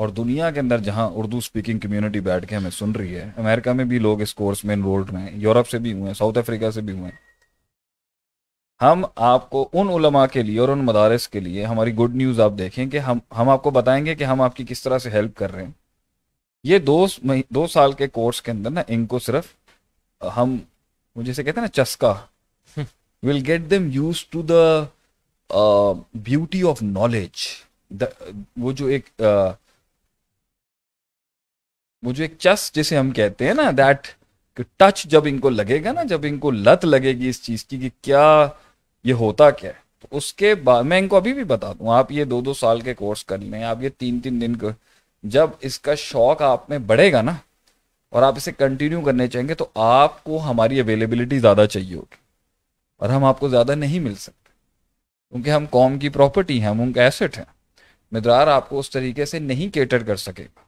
और दुनिया के अंदर जहां उर्दू स्पीकिंग कम्युनिटी बैठ के हमें सुन रही है अमेरिका में भी लोग इस कोर्स में इनरोल्ड हैं यूरोप से भी हुए हैं साउथ अफ्रीका से भी हुए हैं हम आपको उन उलमा के लिए और उन मदारस के लिए हमारी गुड न्यूज़ आप देखें कि हम हम आपको बताएंगे कि हम आपकी किस तरह से हेल्प कर रहे हैं ये दो दो साल के कोर्स के अंदर ना इनको सिर्फ हम से कहते हैं ना चस्का will get them used to the beauty of knowledge वो जो एक uh, वो जो एक चस जिसे हम कहते हैं ना दैट टच जब इनको लगेगा ना जब इनको लत लगेगी इस चीज की कि क्या ये होता क्या है तो उसके बाद मैं इनको अभी भी बता दूं आप ये दो दो साल के कोर्स कर लें आप ये तीन तीन दिन कर, जब इसका शौक आप में बढ़ेगा ना और आप इसे कंटिन्यू करने चाहेंगे तो आपको हमारी अवेलेबिलिटी ज़्यादा चाहिए होगी और हम आपको ज़्यादा नहीं मिल सकते क्योंकि हम कॉम की प्रॉपर्टी हैं हम उनके एसेट हैं मिदरार आपको उस तरीके से नहीं केटर कर सकेगा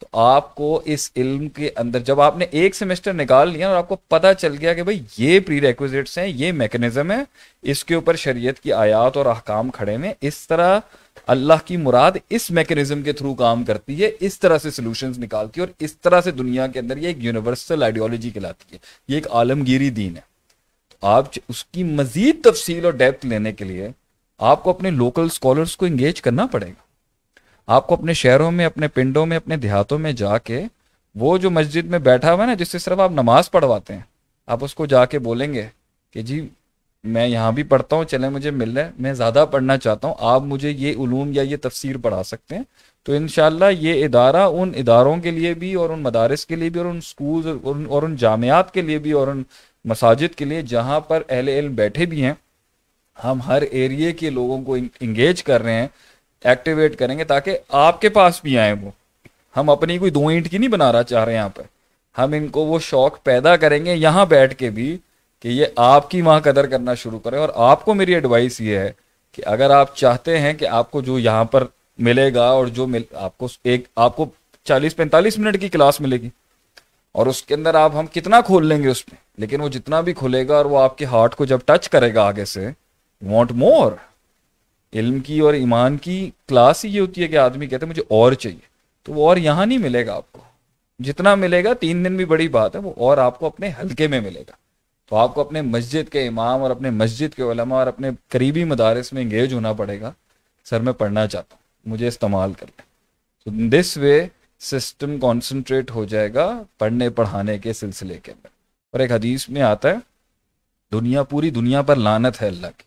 तो आपको इस इल्म के अंदर जब आपने एक सेमेस्टर निकाल लिया और आपको पता चल गया कि भाई ये प्री रेक्विजिट्स हैं ये मैकेनिज्म है इसके ऊपर शरीयत की आयात और अहकाम खड़े हैं इस तरह अल्लाह की मुराद इस मैकेनिज्म के थ्रू काम करती है इस तरह से सोल्यूशन निकालती है और इस तरह से दुनिया के अंदर ये एक यूनिवर्सल आइडियोलॉजी कहलाती है ये एक आलमगीरी दीन है आप उसकी मजीद तफसील और डेप्थ लेने के लिए आपको अपने लोकल स्कॉलर्स को इंगेज करना पड़ेगा आपको अपने शहरों में अपने पिंडों में अपने देहातों में जाके वो जो मस्जिद में बैठा हुआ है ना जिससे सिर्फ आप नमाज पढ़वाते हैं आप उसको जाके बोलेंगे कि जी मैं यहाँ भी पढ़ता हूँ चले मुझे मिल रहा है मैं ज़्यादा पढ़ना चाहता हूँ आप मुझे ये ूम या ये तफसीर पढ़ा सकते हैं तो इन ये इदारा उन इदारों के लिए भी और उन मदारस के लिए भी और उन स्कूल और उन, और उन जामियात के लिए भी और उन मसाजिद के लिए जहाँ पर अहल इल्म बैठे भी हैं हम हर एरिए के लोगों को इंगेज कर रहे हैं एक्टिवेट करेंगे ताकि आपके पास भी आए वो हम अपनी कोई दो ईंट की नहीं बनाना चाह रहे यहाँ पर हम इनको वो शौक पैदा करेंगे यहाँ बैठ के भी कि ये आपकी वहाँ कदर करना शुरू करें और आपको मेरी एडवाइस ये है कि अगर आप चाहते हैं कि आपको जो यहाँ पर मिलेगा और जो मिल आपको एक आपको चालीस पैंतालीस मिनट की क्लास मिलेगी और उसके अंदर आप हम कितना खोल लेंगे उसमें लेकिन वो जितना भी खुलेगा और वो आपके हार्ट को जब टच करेगा आगे से वॉन्ट मोर इल्म की और ईमान की क्लास ही ये होती है कि आदमी कहते हैं मुझे और चाहिए तो वो और यहाँ नहीं मिलेगा आपको जितना मिलेगा तीन दिन भी बड़ी बात है वो और आपको अपने हल्के में मिलेगा तो आपको अपने मस्जिद के इमाम और अपने मस्जिद के उलमा और अपने करीबी मदारस में इंगेज होना पड़ेगा सर मैं पढ़ना चाहता हूँ मुझे इस्तेमाल कर लें तो दिस वे सिस्टम कॉन्सनट्रेट हो जाएगा पढ़ने पढ़ाने के सिलसिले के अंदर और एक हदीस में आता है दुनिया पूरी दुनिया पर लानत है अल्लाह की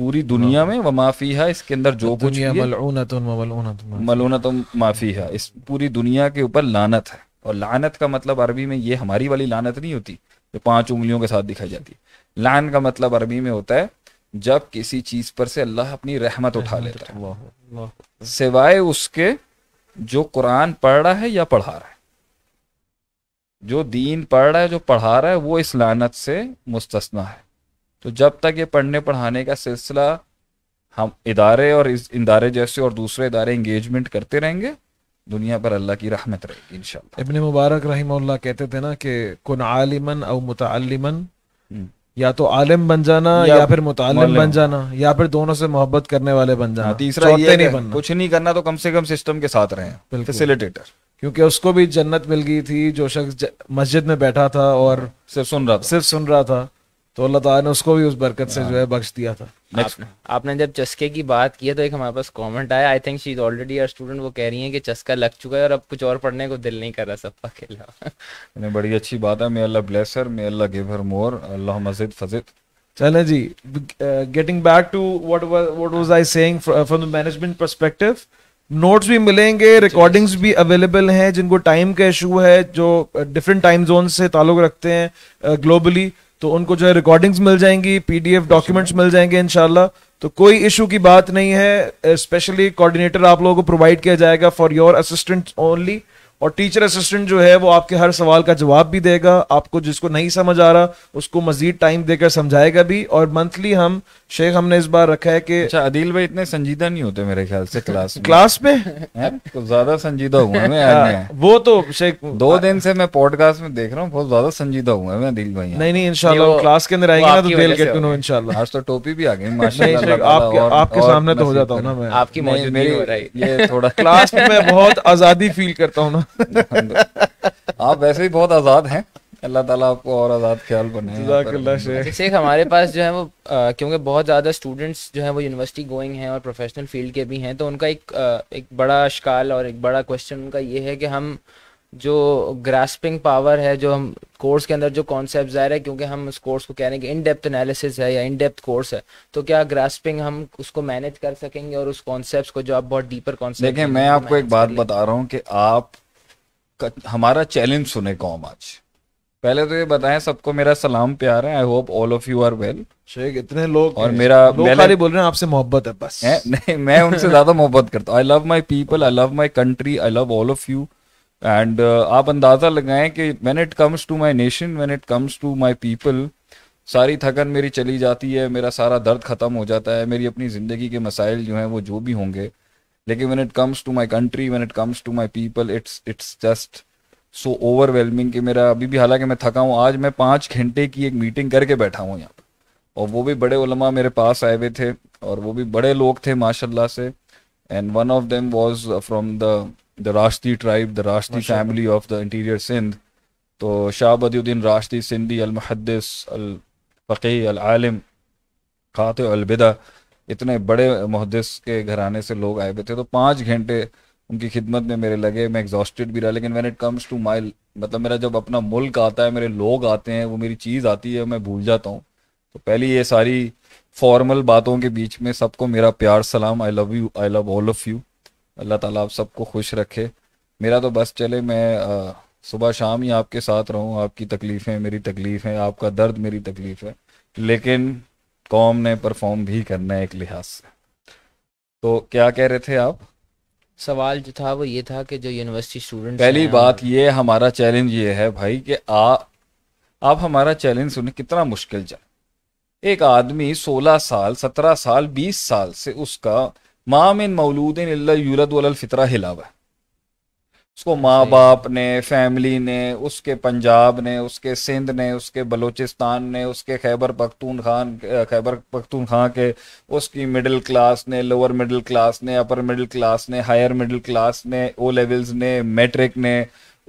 पूरी दुनिया हाँ। में व माफी है इसके अंदर जो कुछ मलोनत माफी है इस पूरी दुनिया के ऊपर लानत है और लानत का मतलब अरबी में ये हमारी वाली लानत नहीं होती जो पांच उंगलियों के साथ दिखाई जाती है लान का मतलब अरबी में होता है जब किसी चीज पर से अल्लाह अपनी रहमत उठा लेता है सिवाय उसके जो कुरान पढ़ रहा है या पढ़ा रहा है जो दीन पढ़ रहा है जो पढ़ा रहा है वो इस लानत से मुस्तना है तो जब तक ये पढ़ने पढ़ाने का सिलसिला हम इदारे और इस इदारे जैसे और दूसरे इदारे इंगेजमेंट करते रहेंगे दुनिया पर अल्लाह की रहमत रहेगी इन इबन मुबारक रही कहते थे ना कि कन आलिमन और मुतमन हम्म। या तो आलिम बन जाना या, या फिर मुतालिम बन जाना या फिर दोनों से मोहब्बत करने वाले बन जाना हाँ, तीसरा ये नहीं बनना कुछ नहीं करना तो कम से कम सिस्टम के साथ रहे फैसिलिटेटर क्योंकि उसको भी जन्नत मिल गई थी जो शख्स मस्जिद में बैठा था और सिर्फ सुन रहा था सिर्फ सुन रहा था तो अल्लाह ताला ने उसको भी उस बरकत से हाँ। जो है बख्श दिया था आपने, आपने जब चस्के की बात की है तो एक हमारे पास कमेंट आया I think she is already uh student वो कह रही है कि चस्का लग चुका है और अब कुछ और पढ़ने को दिल नहीं कर रहा सबका खेला बड़ी अच्छी बात है मे अल्लाह ब्लेस हर मे अल्लाह गिव हर मोर अल्लाह मजीद फजीद चलें जी getting back to what what was I saying from the management perspective notes भी मिलेंगे रिकॉर्डिंग्स भी अवेलेबल हैं जिनको टाइम का इशू है जो डिफरेंट टाइम जोन से ताल्लुक रखते हैं ग्लोबली uh, तो उनको जो है रिकॉर्डिंग्स मिल जाएंगी पीडीएफ डॉक्यूमेंट्स मिल जाएंगे इनशाला तो कोई इशू की बात नहीं है स्पेशली कोऑर्डिनेटर आप लोगों को प्रोवाइड किया जाएगा फॉर योर असिस्टेंट ओनली और टीचर असिस्टेंट जो है वो आपके हर सवाल का जवाब भी देगा आपको जिसको नहीं समझ आ रहा उसको मजीद टाइम देकर समझाएगा भी और मंथली हम शेख हमने इस बार रखा है कि अच्छा अदील भाई इतने संजीदा नहीं होते मेरे ख्याल से क्लास में क्लास में तो ज्यादा संजीदा हुआ मैं आ, हाँ, वो तो शेख दो दिन से मैं पॉडकास्ट में देख रहा हूँ बहुत ज्यादा संजीदा हुआ मैं अदील भाई नहीं नहीं इनशाला क्लास के अंदर आएंगे ना तो दिल गेट टू नो इनशाला आज तो टोपी भी आ गई आपके सामने तो हो जाता हूँ ना मैं आपकी मेरी थोड़ा क्लास में बहुत आजादी फील करता हूँ ना आप वैसे ही बहुत आज़ाद हैं अल्लाह ताला आपको और आज़ाद ख्याल बने अच्छा, शेख हमारे पास जो है वो क्योंकि बहुत ज़्यादा स्टूडेंट्स जो है वो यूनिवर्सिटी गोइंग हैं और प्रोफेशनल फील्ड के भी हैं तो उनका एक एक बड़ा शिकाल और एक बड़ा क्वेश्चन उनका ये है कि हम जो ग्रास्पिंग पावर है जो हम कोर्स के अंदर जो कॉन्सेप्ट ज़ाहिर है क्योंकि हम उस कोर्स को कह रहे हैं कि इन डेप्थ एनालिसिस है या इन डेप्थ कोर्स है तो क्या ग्रास्पिंग हम उसको मैनेज कर सकेंगे और उस कॉन्सेप्ट को जो आप बहुत डीपर कॉन्सेप्ट देखें मैं आपको एक बात बता रहा हूँ कि आप हमारा चैलेंज सुने कॉम आज पहले तो ये बताएं सबको मेरा सलाम प्यार है I hope all of you are well शेख इतने लोग और मेरा लोग बोल रहे हैं आपसे मोहब्बत है बस है? नहीं मैं उनसे ज्यादा मोहब्बत करता हूँ I love my people I love my country I love all of you and आप अंदाजा लगाएं कि when it comes to my nation when it comes to my people सारी थकन मेरी चली जाती है मेरा सारा दर्द खत्म हो जाता है मेरी अपनी ज़िंदगी के मसाइल जो हैं वो जो भी होंगे लेकिन when it comes to my country when it comes to my people it's it's just so overwhelming कि मेरा अभी भी हालांकि मैं थका हूँ आज मैं पाँच घंटे की एक मीटिंग करके बैठा हूँ यहाँ और वो भी बड़े उलमा मेरे पास आए हुए थे और वो भी बड़े लोग थे माशाला से and one of them was from the the राष्ट्रीय ट्राइब द राष्ट्रीय family of the interior Sindh तो शाह राष्ट्रीय सिंधी अलमहदस अल फ़ी अल ख़ात अलबिदा इतने बड़े मुहदस के घराने से लोग आए हुए थे तो पाँच घंटे उनकी खिदमत में मेरे लगे मैं एग्जॉस्टेड भी रहा लेकिन when it comes to my मतलब मेरा जब अपना मुल्क आता है मेरे लोग आते हैं वो मेरी चीज़ आती है मैं भूल जाता हूँ तो पहली ये सारी फॉर्मल बातों के बीच में सबको मेरा प्यार सलाम I love you I love all of you अल्लाह ताला आप सबको खुश रखे मेरा तो बस चले मैं सुबह शाम ही आपके साथ रहूँ आपकी तकलीफ़ें मेरी तकलीफ़ हैं आपका दर्द मेरी तकलीफ़ है लेकिन कॉम ने परफॉर्म भी करना है एक लिहाज से तो क्या कह रहे थे आप सवाल जो था वो ये था कि जो यूनिवर्सिटी स्टूडेंट पहली बात ये हमारा चैलेंज ये है भाई कि आ आप हमारा चैलेंज सुने कितना मुश्किल जाए एक आदमी 16 साल 17 साल 20 साल से उसका मामिन मौलूदिन यूरद फितरा हिलावा है उसको माँ बाप ने फैमिली ने उसके पंजाब ने उसके सिंध ने उसके बलोचिस्तान ने उसके खैबर पख्तून खान खैबर पख्तून खां के उसकी मिडिल क्लास ने लोअर मिडिल क्लास ने अपर मिडिल क्लास ने हायर मिडिल क्लास ने ओ लेवल्स ने मैट्रिक ने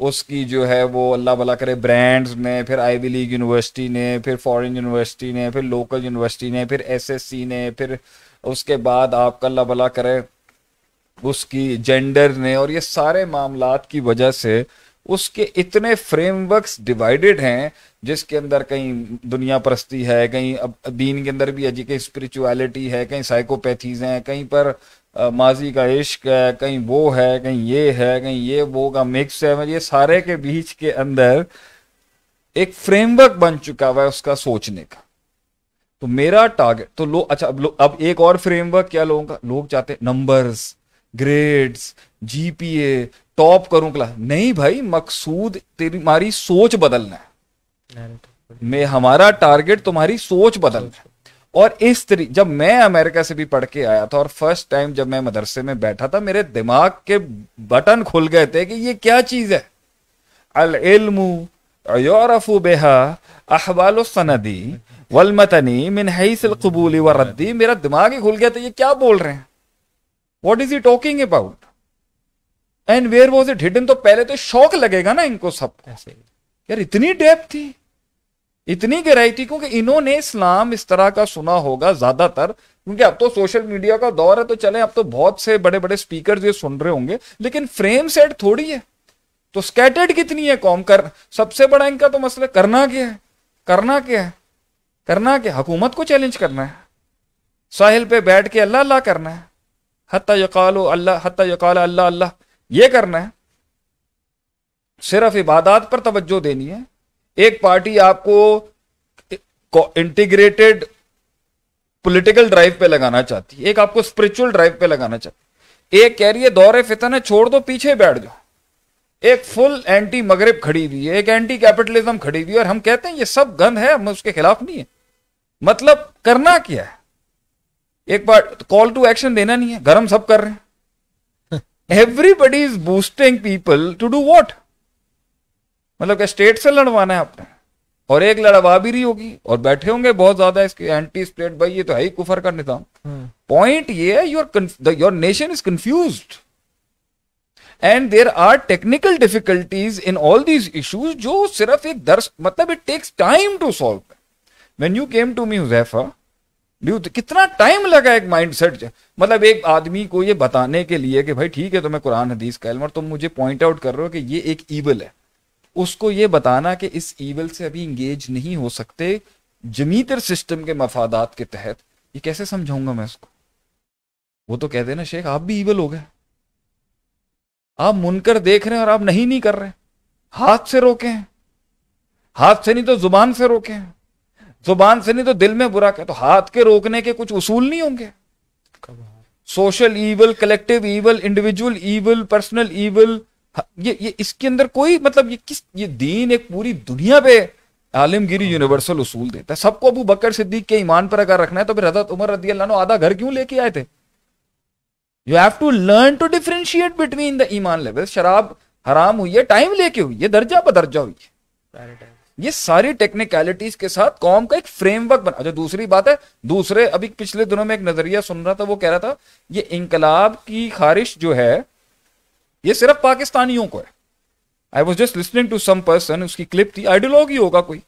उसकी जो है वो अल्लाह भला करे ब्रांड्स ने फिर आईवी लीग यूनिवर्सिटी ने फिर फॉरेन यूनिवर्सिटी ने फिर लोकल यूनिवर्सिटी ने फिर एसएससी ने फिर उसके बाद आपका अल्लाह भला करे उसकी जेंडर ने और ये सारे मामला की वजह से उसके इतने फ्रेमवर्क्स डिवाइडेड हैं जिसके अंदर कहीं दुनिया परस्ती है कहीं अब दीन के अंदर भी अजी कहीं स्पिरिचुअलिटी है कहीं साइकोपैथीज हैं कहीं पर माजी का इश्क है कहीं वो है कहीं ये है कहीं ये वो का मिक्स है ये सारे के बीच के अंदर एक फ्रेमवर्क बन चुका हुआ है उसका सोचने का तो मेरा टारगेट तो लोग अच्छा अब लो, अब एक और फ्रेमवर्क क्या लोगों का लोग चाहते नंबर्स ग्रेड्स जीपीए टॉप करूं क्लास नहीं भाई मकसूद तेरी हमारी सोच बदलना है मैं हमारा टारगेट तुम्हारी सोच बदलना है और इस तरी जब मैं अमेरिका से भी पढ़ के आया था और फर्स्ट टाइम जब मैं मदरसे में बैठा था मेरे दिमाग के बटन खुल गए थे कि ये क्या चीज है अल इल्मु यूरफु बेहा अहवाल सनदी मतनी मिन हईसल कबूली व रद्दी मेरा दिमाग ही खुल गया था ये क्या बोल रहे हैं what is you talking about and where was it hidden तो पहले तो शौक लगेगा ना इनको सब कैसे यार इतनी डेप थी इतनी गहराई थी क्योंकि इन्होंने इस्लाम इस तरह का सुना होगा ज्यादातर क्योंकि अब तो सोशल मीडिया का दौर है तो चले अब तो बहुत से बड़े बड़े स्पीकर ये सुन रहे होंगे लेकिन फ्रेम सेट थोड़ी है तो स्कैटर्ड कितनी है कौम कर सबसे बड़ा इनका तो मसला करना क्या है करना क्या है करना क्या हकूमत को चैलेंज करना है साहिल पे बैठ के अल्लाह अल्लाह करना है अल्लाह यकाल अल्लाह अल्लाह ये करना है सिर्फ इबादत पर तवज्जो देनी है एक पार्टी आपको इंटीग्रेटेड पॉलिटिकल ड्राइव पे लगाना चाहती है एक आपको स्पिरिचुअल ड्राइव पे लगाना चाहती है एक कह रही है दौरे फितन है छोड़ दो पीछे बैठ जाओ एक फुल एंटी मगरब खड़ी हुई है एक एंटी कैपिटलिज्म खड़ी हुई है और हम कहते हैं ये सब गंद है हम उसके खिलाफ नहीं है मतलब करना क्या है एक बार कॉल टू एक्शन देना नहीं है गर्म सब कर रहे हैं everybody is boosting people to do what मतलब क्या स्टेट से लड़वाना है आपने और एक लड़वा भी रही होगी और बैठे होंगे बहुत ज्यादा इसके एंटी स्टेट भाई ये तो है ही कुफर का निजाम पॉइंट हम्म। ये है your your nation is confuse and there are technical difficulties in all these issues जो सिर्फ एक दर्श मतलब it takes time to solve when you came to me Huzaifa ड्यू कितना टाइम लगा एक माइंड सेट मतलब एक आदमी को ये बताने के लिए कि भाई ठीक है तो मैं कुरान हदीस का इल्म और तुम मुझे पॉइंट आउट कर रहे हो कि ये एक ईवल है उसको ये बताना कि इस ईवल से अभी इंगेज नहीं हो सकते जमीतर सिस्टम के मफादात के तहत ये कैसे समझाऊंगा मैं इसको वो तो कहते ना शेख आप भी ईवल हो गए आप मुनकर देख रहे हैं और आप नहीं नहीं कर रहे हाथ से रोके हैं हाथ से नहीं तो जुबान से रोके हैं जुबान से नहीं तो दिल में बुरा कह तो हाथ के रोकने के कुछ उसूल नहीं होंगे social evil collective evil individual evil personal evil ये ये इसके अंदर कोई मतलब ये किस ये दीन एक पूरी दुनिया पे आलिमगिरी यूनिवर्सल उसूल देता है सबको अबू बकर सिद्दीक के ईमान पर अगर रखना है तो फिर हजरत उमर रदी अल्लाह आधा घर क्यों लेके आए थे you have to learn to differentiate between the ईमान लेवल शराब हराम हुई है टाइम लेके हुई है दर्जा बदर्जा हुई है ये सारी टेक्निकलिटीज के साथ कॉम का एक फ्रेमवर्क बना अच्छा दूसरी बात है दूसरे अभी पिछले दिनों में एक नजरिया सुन रहा था वो कह रहा था ये इंकलाब की खारिश जो है ये सिर्फ पाकिस्तानियों को है I was just listening to some person उसकी क्लिप थी आइडियोलॉग ही होगा कोई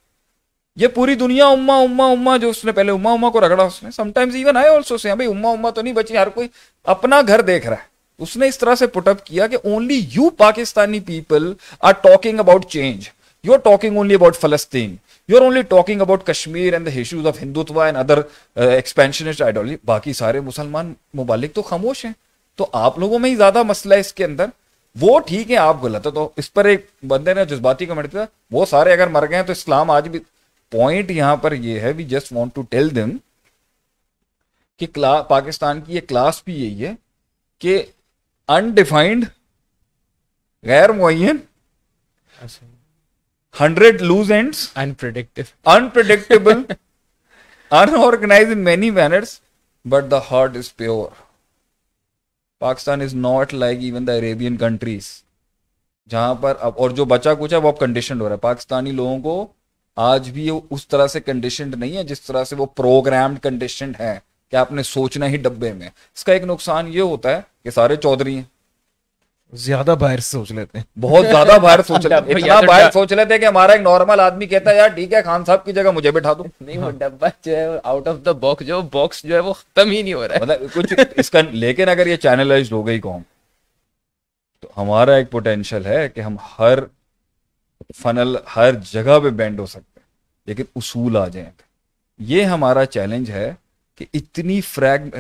ये पूरी दुनिया उम्मा उम्मा उम्मा जो उसने पहले उम्मा उम्मा को रगड़ा उसने समटाइम्स इवन आए ऑल्सो से भाई उम्मा उम्मा तो नहीं बची हर कोई अपना घर देख रहा है उसने इस तरह से पुटअप किया कि only you Pakistani people are talking about change you are talking only about Palestine. You are only talking about Kashmir and the issues of Hindutva and other uh, expansionist ideology. बाकी सारे मुसलमान ममालिक तो खामोश हैं तो आप लोगों में ही ज्यादा मसला है इसके अंदर वो ठीक है आप गलत है तो इस पर एक बंदे ने जज्बाती कमेंट किया वो सारे अगर मर गए तो इस्लाम आज भी पॉइंट यहां पर ये है we just want to tell them कि पाकिस्तान की ये क्लास भी यही है कि अनडिफाइंड गैर मुन hundred loose and unpredictable unpredictable unorganize in many manners but the heart is pure Pakistan is not like even the Arabian countries जहां पर अब और जो बचा कुछ है वो अब कंडीशन हो रहा है पाकिस्तानी लोगों को आज भी उस तरह से कंडीशन नहीं है जिस तरह से वो प्रोग्राम्ड कंडीशन है कि आपने सोचना ही डब्बे में इसका एक नुकसान ये होता है कि सारे चौधरी हैं ज्यादा बाहर सोच लेते हैं बहुत ज्यादा बाहर सोच लेते हैं इतना बाहर सोच लेते हैं कि हमारा एक नॉर्मल आदमी कहता है यार ठीक है खान साहब की जगह मुझे बिठा दो नहीं वो डब्बा जो है आउट ऑफ द बॉक्स जो बॉक्स जो है वो खत्म ही नहीं हो रहा है मतलब कुछ इसका लेकिन अगर ये चैनलाइज हो गई कौम तो हमारा एक पोटेंशियल है कि हम हर फनल हर जगह पे बैंड हो सकते हैं लेकिन उसूल आ जाए ये हमारा चैलेंज है कि इतनी फ्रैग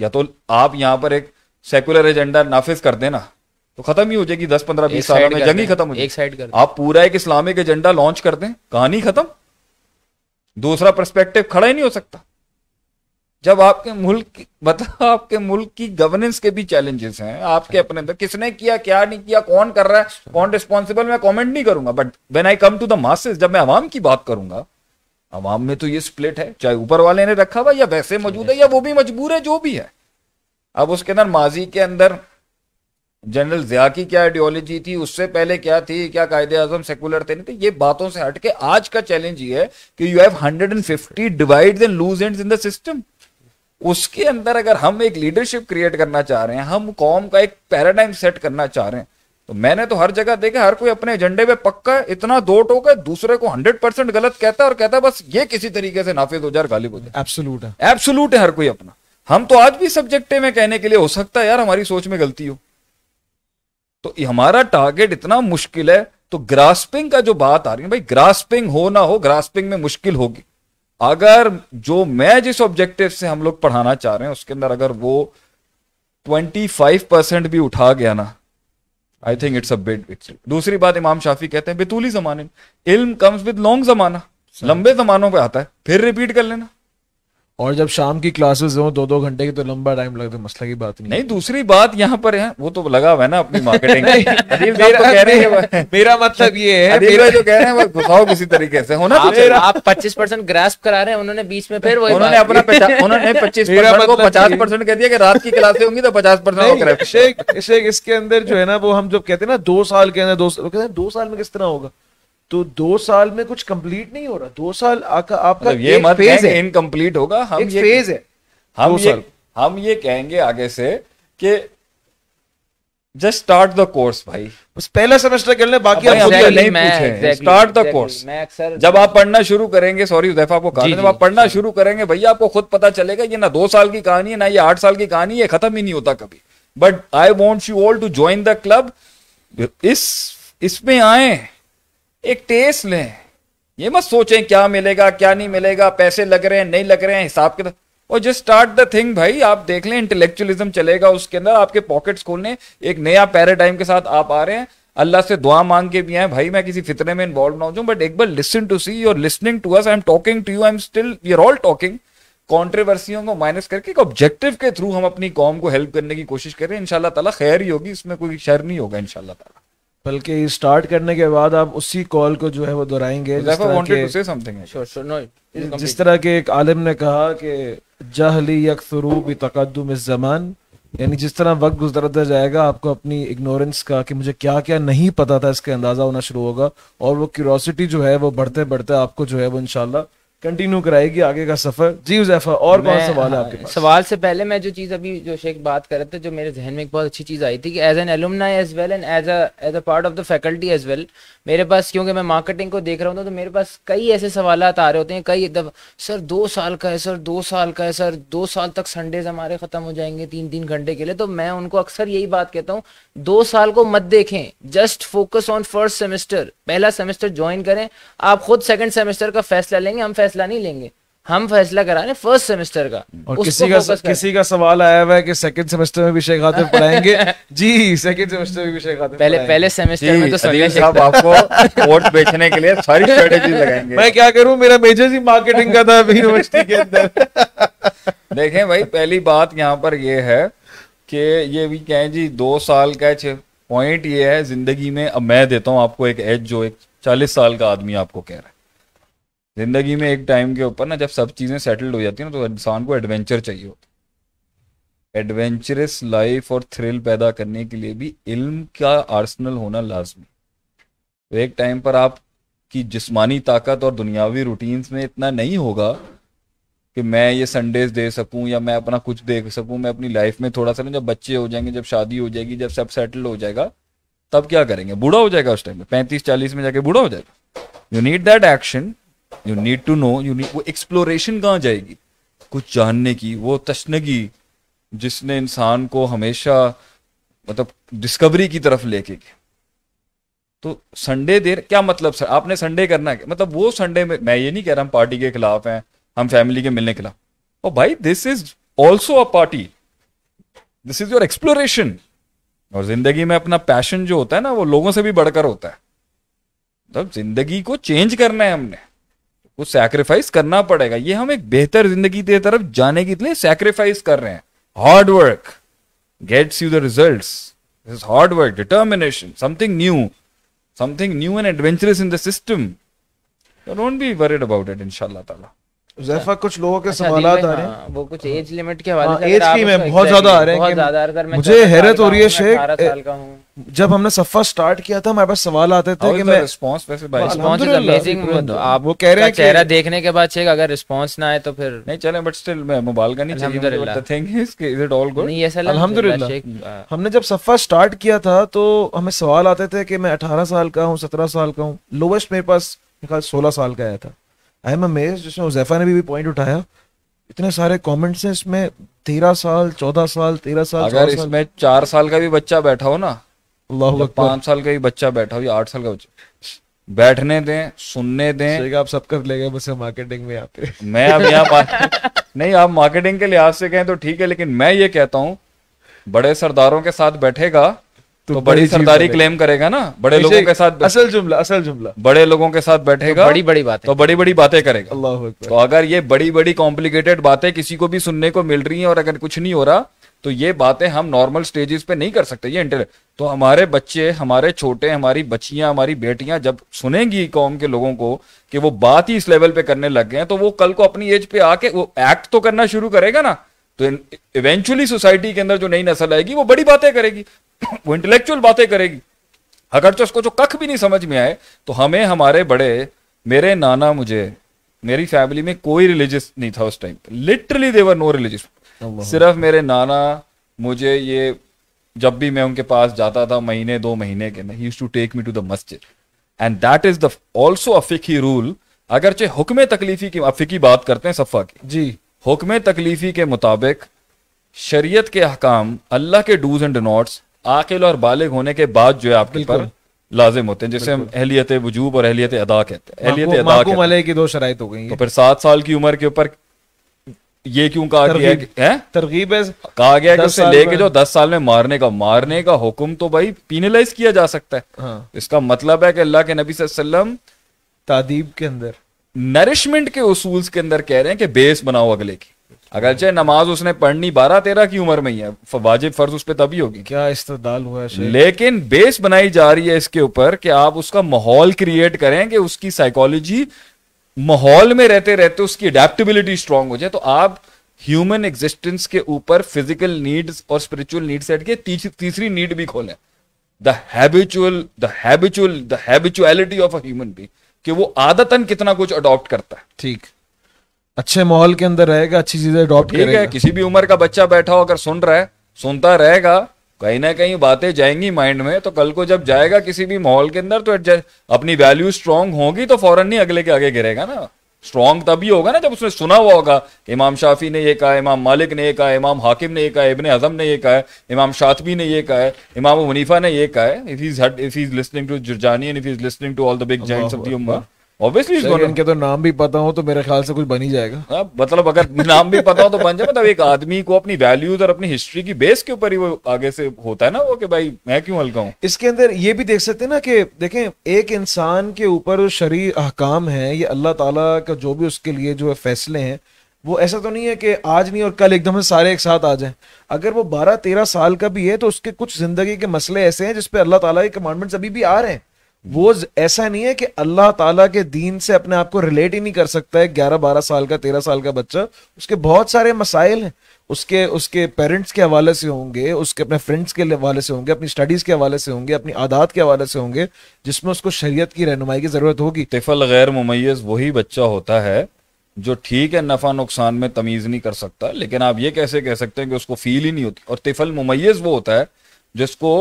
या तो आप यहाँ पर एक सेकुलर एजेंडा नाफिज कर देना तो खत्म ही हो जाएगी दस पंद्रह बीस साल में जंग ही खत्म हो जाएगी एक साइड कर आप पूरा एक इस्लामिक एजेंडा लॉन्च कर दें कहानी खत्म दूसरा परस्पेक्टिव खड़ा ही नहीं हो सकता जब आपके मुल्क मतलब आपके मुल्क की गवर्नेंस के भी चैलेंजेस हैं आपके अच्छा। अपने अंदर किसने किया क्या नहीं किया कौन कर रहा है कौन रिस्पॉन्सिबल मैं कमेंट नहीं करूंगा but when I come to the masses जब मैं आवाम की बात करूंगा आवाम में तो ये स्प्लिट है चाहे ऊपर वाले ने रखा हुआ या वैसे मौजूद है या वो भी मजबूर है जो भी है अब उसके अंदर माजी के अंदर जनरल जिया की क्या आइडियोलॉजी थी उससे पहले क्या थी क्या कायदे आजम सेकुलर थे नहीं तो ये बातों से हटके आज का चैलेंज ये है कि you have 150 divide and loose and in the system उसके अंदर अगर हम एक लीडरशिप क्रिएट करना चाह रहे हैं हम कॉम का एक पैराडाइम सेट करना चाह रहे हैं तो मैंने तो हर जगह देखा हर कोई अपने एजेंडे पे पक्का इतना दो टोक है दूसरे को हंड्रेड परसेंट गलत कहता है और कहता है बस ये किसी तरीके से नाफिज हो जाए गालिब हो जाए एब्सोल्यूट है एब्सोल्यूट है हर कोई अपना हम तो आज भी सब्जेक्ट में कहने के लिए हो सकता है यार हमारी सोच में गलती हो तो हमारा टारगेट इतना मुश्किल है तो ग्रास्पिंग का जो बात आ रही है भाई ग्रास्पिंग हो ना हो ग्रास्पिंग में मुश्किल होगी अगर जो मैं जिस ऑब्जेक्टिव से हम लोग पढ़ाना चाह रहे हैं उसके अंदर अगर वो 25 परसेंट भी उठा गया ना आई थिंक इट्स अ दूसरी बात इमाम शाफी कहते हैं बेतूली जमाने इल्म कम्स विद लॉन्ग जमाना लंबे जमानों पे आता है फिर रिपीट कर लेना और जब शाम की क्लासेस हो दो दो घंटे की तो लंबा टाइम लगता है मसला की बात नहीं नहीं दूसरी बात यहाँ पर है वो तो लगा हुआ है ना अपनी मार्केटिंग तो मेरा, तो मेरा मतलब ये है मेरा जो तो कह रहे हैं घुसाओ किसी तरीके से होना तो आप पच्चीस परसेंट ग्रास्प करा रहे हैं उन्होंने बीच में फिर वही उन्होंने अपना उन्होंने पच्चीस मतलब पचास परसेंट कह दिया कि रात की क्लासे होंगी तो पचास परसेंट इसके अंदर जो है ना वो हम जब कहते हैं ना दो साल के अंदर दो साल में किस तरह होगा तो दो साल में कुछ कंप्लीट नहीं हो रहा दो साल आ, आपका मतलब ये मत फेज है इनकम्प्लीट होगा हम एक ये फेज है हम ये हम ये कहेंगे आगे से कि जस्ट स्टार्ट द कोर्स भाई बस पहला सेमेस्टर कर लें बाकी आप exactly, नहीं पूछे स्टार्ट द कोर्स जब आप पढ़ना शुरू करेंगे सॉरी उदैफा को कहा जब आप पढ़ना शुरू करेंगे भैया आपको खुद पता चलेगा ये ना दो साल की कहानी है ना ये आठ साल की कहानी है खत्म ही नहीं होता कभी but I want you all to join the club इस इसमें आए एक टेस्ट लें ये मत सोचें क्या मिलेगा क्या नहीं मिलेगा पैसे लग रहे हैं नहीं लग रहे हैं हिसाब के तो- और जस्ट स्टार्ट द थिंग भाई आप देख लें इंटेलेक्चुअलिज्म चलेगा उसके अंदर आपके पॉकेट्स खोलने एक नया पैराडाइम के साथ आप आ रहे हैं अल्लाह से दुआ मांग के भी आए भाई मैं किसी फितने में इन्वॉल्व ना हो जाऊं बट एक बार listen to see your listening to us I am talking to you I am still we are all talking कॉन्ट्रोवर्सियों को माइनस करके एक ऑब्जेक्टिव के थ्रू हम अपनी कॉम को हेल्प करने की कोशिश करें इंशाल्लाह ताला खैर ही होगी इसमें कोई शर नहीं होगा इनशाला बल्कि स्टार्ट करने के बाद आप उसी कॉल को जो है वो दोहराएंगे जिस तरह के एक आलिम ने कहा कि जहली यकसरू तकदम इस जमान यानी जिस तरह वक्त गुजरता जाएगा आपको अपनी इग्नोरेंस का कि मुझे क्या क्या नहीं पता था इसका अंदाज़ा होना शुरू होगा और वो क्यूरोसिटी जो है वो बढ़ते बढ़ते आपको जो है वो इनशाला कंटिन्यू कराएगी आगे का सफर जी उजैफा और कौन सवाल है हाँ, आपके पास सवाल से पहले मैं जो चीज़ अभी जो शेख बात कर रहे थे जो मेरे जहन में एक बहुत अच्छी चीज़ आई थी कि as an alumna as well and as as a part of the faculty as well मेरे पास क्योंकि मैं मार्केटिंग को देख रहा हूँ तो मेरे पास कई ऐसे सवाल आ रहे होते हैं कई दफ सर दो साल का है सर दो साल का है सर दो साल तक संडेज हमारे ख़त्म हो जाएंगे तीन तीन घंटे के लिए तो मैं उनको अक्सर यही बात कहता हूँ दो साल को मत देखें just focus on first semester पहला सेमेस्टर ज्वाइन करें आप खुद सेकेंड सेमेस्टर का फैसला लेंगे हम फैसला फैसला नहीं लेंगे हम फैसला करा रहे फर्स्ट सेमेस्टर का और किसी का किसी का सवाल आया हुआ है कि सेकंड सेमेस्टर में भी शेख हातिम पढ़ाएंगे जी सेकंड सेमेस्टर में भी शेख हातिम पहले पहले सेमेस्टर में तो सभी साहब आपको वोट बेचने के लिए सारी स्ट्रेटजी लगाएंगे मैं क्या करूं मेरा मेजर ही मार्केटिंग का था यूनिवर्सिटी के अंदर देखें भाई पहली बात यहाँ पर यह है कि ये भी कहें जी दो साल का पॉइंट ये है जिंदगी में अब मैं देता हूँ आपको एक एज जो एक चालीस साल का आदमी आपको कह रहा है जिंदगी में एक टाइम के ऊपर ना जब सब चीज़ें सेटल्ड हो जाती है ना तो इंसान को एडवेंचर चाहिए होता है एडवेंचरस लाइफ और थ्रिल पैदा करने के लिए भी इल्म का आर्सनल होना लाजमी तो एक टाइम पर आप की जिस्मानी ताकत और दुनियावी रूटीन्स में इतना नहीं होगा कि मैं ये संडेज दे सकूं या मैं अपना कुछ देख सकूं मैं अपनी लाइफ में थोड़ा सा ना जब बच्चे हो जाएंगे जब शादी हो जाएगी जब सब सेटल हो जाएगा तब क्या करेंगे बूढ़ा हो जाएगा उस टाइम में पैंतीस चालीस में जाके बूढ़ा हो जाएगा you need that action you need to know you need वो एक्सप्लोरेशन कहाँ जाएगी कुछ जानने की वो तशनगी जिसने इंसान को हमेशा मतलब डिस्कवरी की तरफ लेके गया तो संडे देर क्या मतलब सर आपने संडे करना है मतलब वो संडे में मैं ये नहीं कह रहा हम पार्टी के खिलाफ हैं हम फैमिली के मिलने के खिलाफ और oh, भाई this is also a party this is your exploration और जिंदगी में अपना पैशन जो होता है ना वो लोगों से भी बढ़कर होता है मतलब जिंदगी को चेंज करना है हमने वो सैक्रिफाइस करना पड़ेगा ये हम एक बेहतर जिंदगी की तरफ जाने के लिए सैक्रिफाइस कर रहे हैं hard work gets you the result hard work determination something new something new and adventurous in the system don't be worried about it इनशाला जैफा अच्छा। कुछ लोगों के अच्छा, सवाल आ रहे हाँ, हैं वो कुछ एज लिमिट के हवाले हाँ, से एज की में बहुत ज्यादा आ रहे हैं मुझे हैरत हो रही है शेख जब हमने सफा स्टार्ट किया था हमारे पास सवाल आते थे कि मैं रिस्पांस वैसे भाई रिस्पांस इज अमेजिंग आप वो कह रहे हैं चेहरा देखने के बाद शेख अगर रिस्पांस ना आए तो फिर नहीं चलें बट स्टिल मैं मोबाइल का नहीं चाहिए thing is is it all good नहीं ऐसा तो अल्हम्दुलिल्लाह हमने हाँ। जब सफा स्टार्ट किया था तो हमें सवाल आते थे कि मैं 18 साल का हूं 17 साल का हूं लोएस्ट मेरे पास सोलह साल का आया था आई एम अमेज जिसमें उजैफा ने भी, भी पॉइंट उठाया इतने सारे कमेंट्स हैं इसमें तेरह साल चौदह साल तेरह साल अगर इसमें चार साल का भी बच्चा बैठा हो ना अल्लाह मतलब पाँच साल का भी बच्चा बैठा हो या आठ साल का बच्चा बैठने दें सुनने दें आप सब कर ले गए मुझसे मार्केटिंग में आते मैं अब यहाँ पा नहीं आप मार्केटिंग के लिहाज से कहें तो ठीक है लेकिन मैं ये कहता हूँ बड़े सरदारों के साथ बैठेगा तो, बड़ी सरदारी क्लेम करेगा ना बड़े लोगों के साथ असल जुमला असल जुमला बड़े लोगों के साथ बैठेगा तो बड़ी बड़ी बातें तो बड़ी बड़ी बातें करेगा अल्लाह तो अगर ये बड़ी बड़ी कॉम्प्लिकेटेड बातें किसी को भी सुनने को मिल रही है और अगर कुछ नहीं हो रहा तो ये बातें हम नॉर्मल स्टेजेस पे नहीं कर सकते ये इंटर तो हमारे बच्चे हमारे छोटे हमारी बच्चियां हमारी बेटियां जब सुनेंगी कौम के लोगों को कि वो बात ही इस लेवल पे करने लग गए हैं तो वो कल को अपनी एज पे आके वो एक्ट तो करना शुरू करेगा ना तो इवेंचुअली सोसाइटी के अंदर जो नई नस्ल आएगी वो बड़ी बातें करेगी वो इंटेलेक्चुअल बातें करेगी अगर अगरचे तो उसको जो कख भी नहीं समझ में आए तो हमें हमारे बड़े मेरे नाना मुझे मेरी फैमिली में कोई रिलीजियस नहीं था उस टाइम पे लिटरली देवर नो रिलीजियस सिर्फ मेरे नाना मुझे ये जब भी मैं उनके पास जाता था महीने दो महीने के ना use to take me to the मस्जिद and that is the also a फिकी रूल चाहे हुक्म तकलीफी की अफिकी बात करते हैं सफ़ा की जी हुक्म तकलीफ़ी के मुताबिक शरीयत के हकाम अल्लाह के डूज एंड नॉट्स आकिल और बालिग होने के बाद जो है आपके पर लाजिम होते हैं जिसे हम अहलियत वजूब और अहलियत अदा कहते हैं अहलियत की दो शराइत हो गई तो फिर सात साल की उम्र के ऊपर ये क्यों कहा गया है तरगीब कहा गया कि उसे लेके जो दस साल में मारने का मारने का हुक्म तो भाई पीनलाइज किया जा सकता है हाँ। इसका मतलब है कि अल्लाह के नबी वसल्लम तादीब के अंदर नरिशमेंट के उसूल के अंदर कह रहे हैं कि बेस बनाओ अगले की अगर चाहे नमाज उसने पढ़नी बारह तेरह की उम्र में ही है वाजिब फर्ज उस पर तभी होगी क्या इस्तदाल हुआ है लेकिन बेस बनाई जा रही है इसके ऊपर कि आप उसका माहौल क्रिएट करें कि उसकी साइकोलॉजी माहौल में रहते रहते उसकी अडेप्टेबिलिटी स्ट्रांग हो जाए तो आप ह्यूमन एग्जिस्टेंस के ऊपर फिजिकल नीड्स और स्पिरिचुअल नीड सेट के तीस, तीसरी नीड भी खोलें the habitual the habitual the habituality of a human being कि वो आदतन कितना कुछ अडॉप्ट करता है ठीक अच्छे माहौल के अंदर रहेगा अच्छी चीजें अडॉप्ट ठीक है किसी भी उम्र का बच्चा बैठा हो अगर सुन रहा है सुनता रहेगा कहीं ना कहीं बातें जाएंगी माइंड में तो कल को जब जाएगा किसी भी माहौल के अंदर तो अपनी वैल्यू स्ट्रांग होगी तो फॉरन नहीं अगले के आगे गिरेगा ना स्ट्रॉन्ग तभी होगा ना जब उसने सुना हुआ होगा कि इमाम शाफी ने ये कहा इमाम मालिक ने ये कहा इमाम हाकिम ने ये कहा इबन अजम ने ये कहा इमाम शातबी ने ये कहा इमाम मुनीफा ने ये कहा if is if is listening to Jurjani and if is listening to all the big giants of the उम्मा ऑब्वियसली इज so इनके तो नाम भी पता हो तो मेरे ख्याल से कुछ बन ही जाएगा आ, हाँ, मतलब अगर नाम भी पता हो तो बन जाए मतलब एक आदमी को अपनी वैल्यूज और अपनी हिस्ट्री की बेस के ऊपर ही वो आगे से होता है ना वो कि भाई मैं क्यों हल्का हूँ इसके अंदर ये भी देख सकते हैं ना कि देखें एक इंसान के ऊपर शरी अहकाम है ये अल्लाह ताला का जो भी उसके लिए जो है फैसले हैं वो ऐसा तो नहीं है कि आज नहीं और कल एकदम से सारे एक साथ आ जाएं अगर वो बारह तेरह साल का भी है तो उसके कुछ जिंदगी के मसले ऐसे हैं जिसपे अल्लाह ताला के कमांडमेंट्स अभी भी आ रहे हैं वो ऐसा नहीं है कि अल्लाह ताला के दीन से अपने आप को रिलेट ही नहीं कर सकता है ग्यारह बारह साल का तेरह साल का बच्चा उसके बहुत सारे मसाइल हैं उसके उसके पेरेंट्स के हवाले से होंगे उसके अपने फ्रेंड्स के हवाले से होंगे अपनी स्टडीज के हवाले से होंगे अपनी आदात के हवाले से होंगे जिसमें उसको शरीयत की रहनुमाई की जरूरत होगी तिफल गैर मुमैस वही बच्चा होता है जो ठीक है नफा नुकसान में तमीज़ नहीं कर सकता लेकिन आप ये कैसे कह सकते हैं कि उसको फील ही नहीं होती और तिफल मुमैस वो होता है जिसको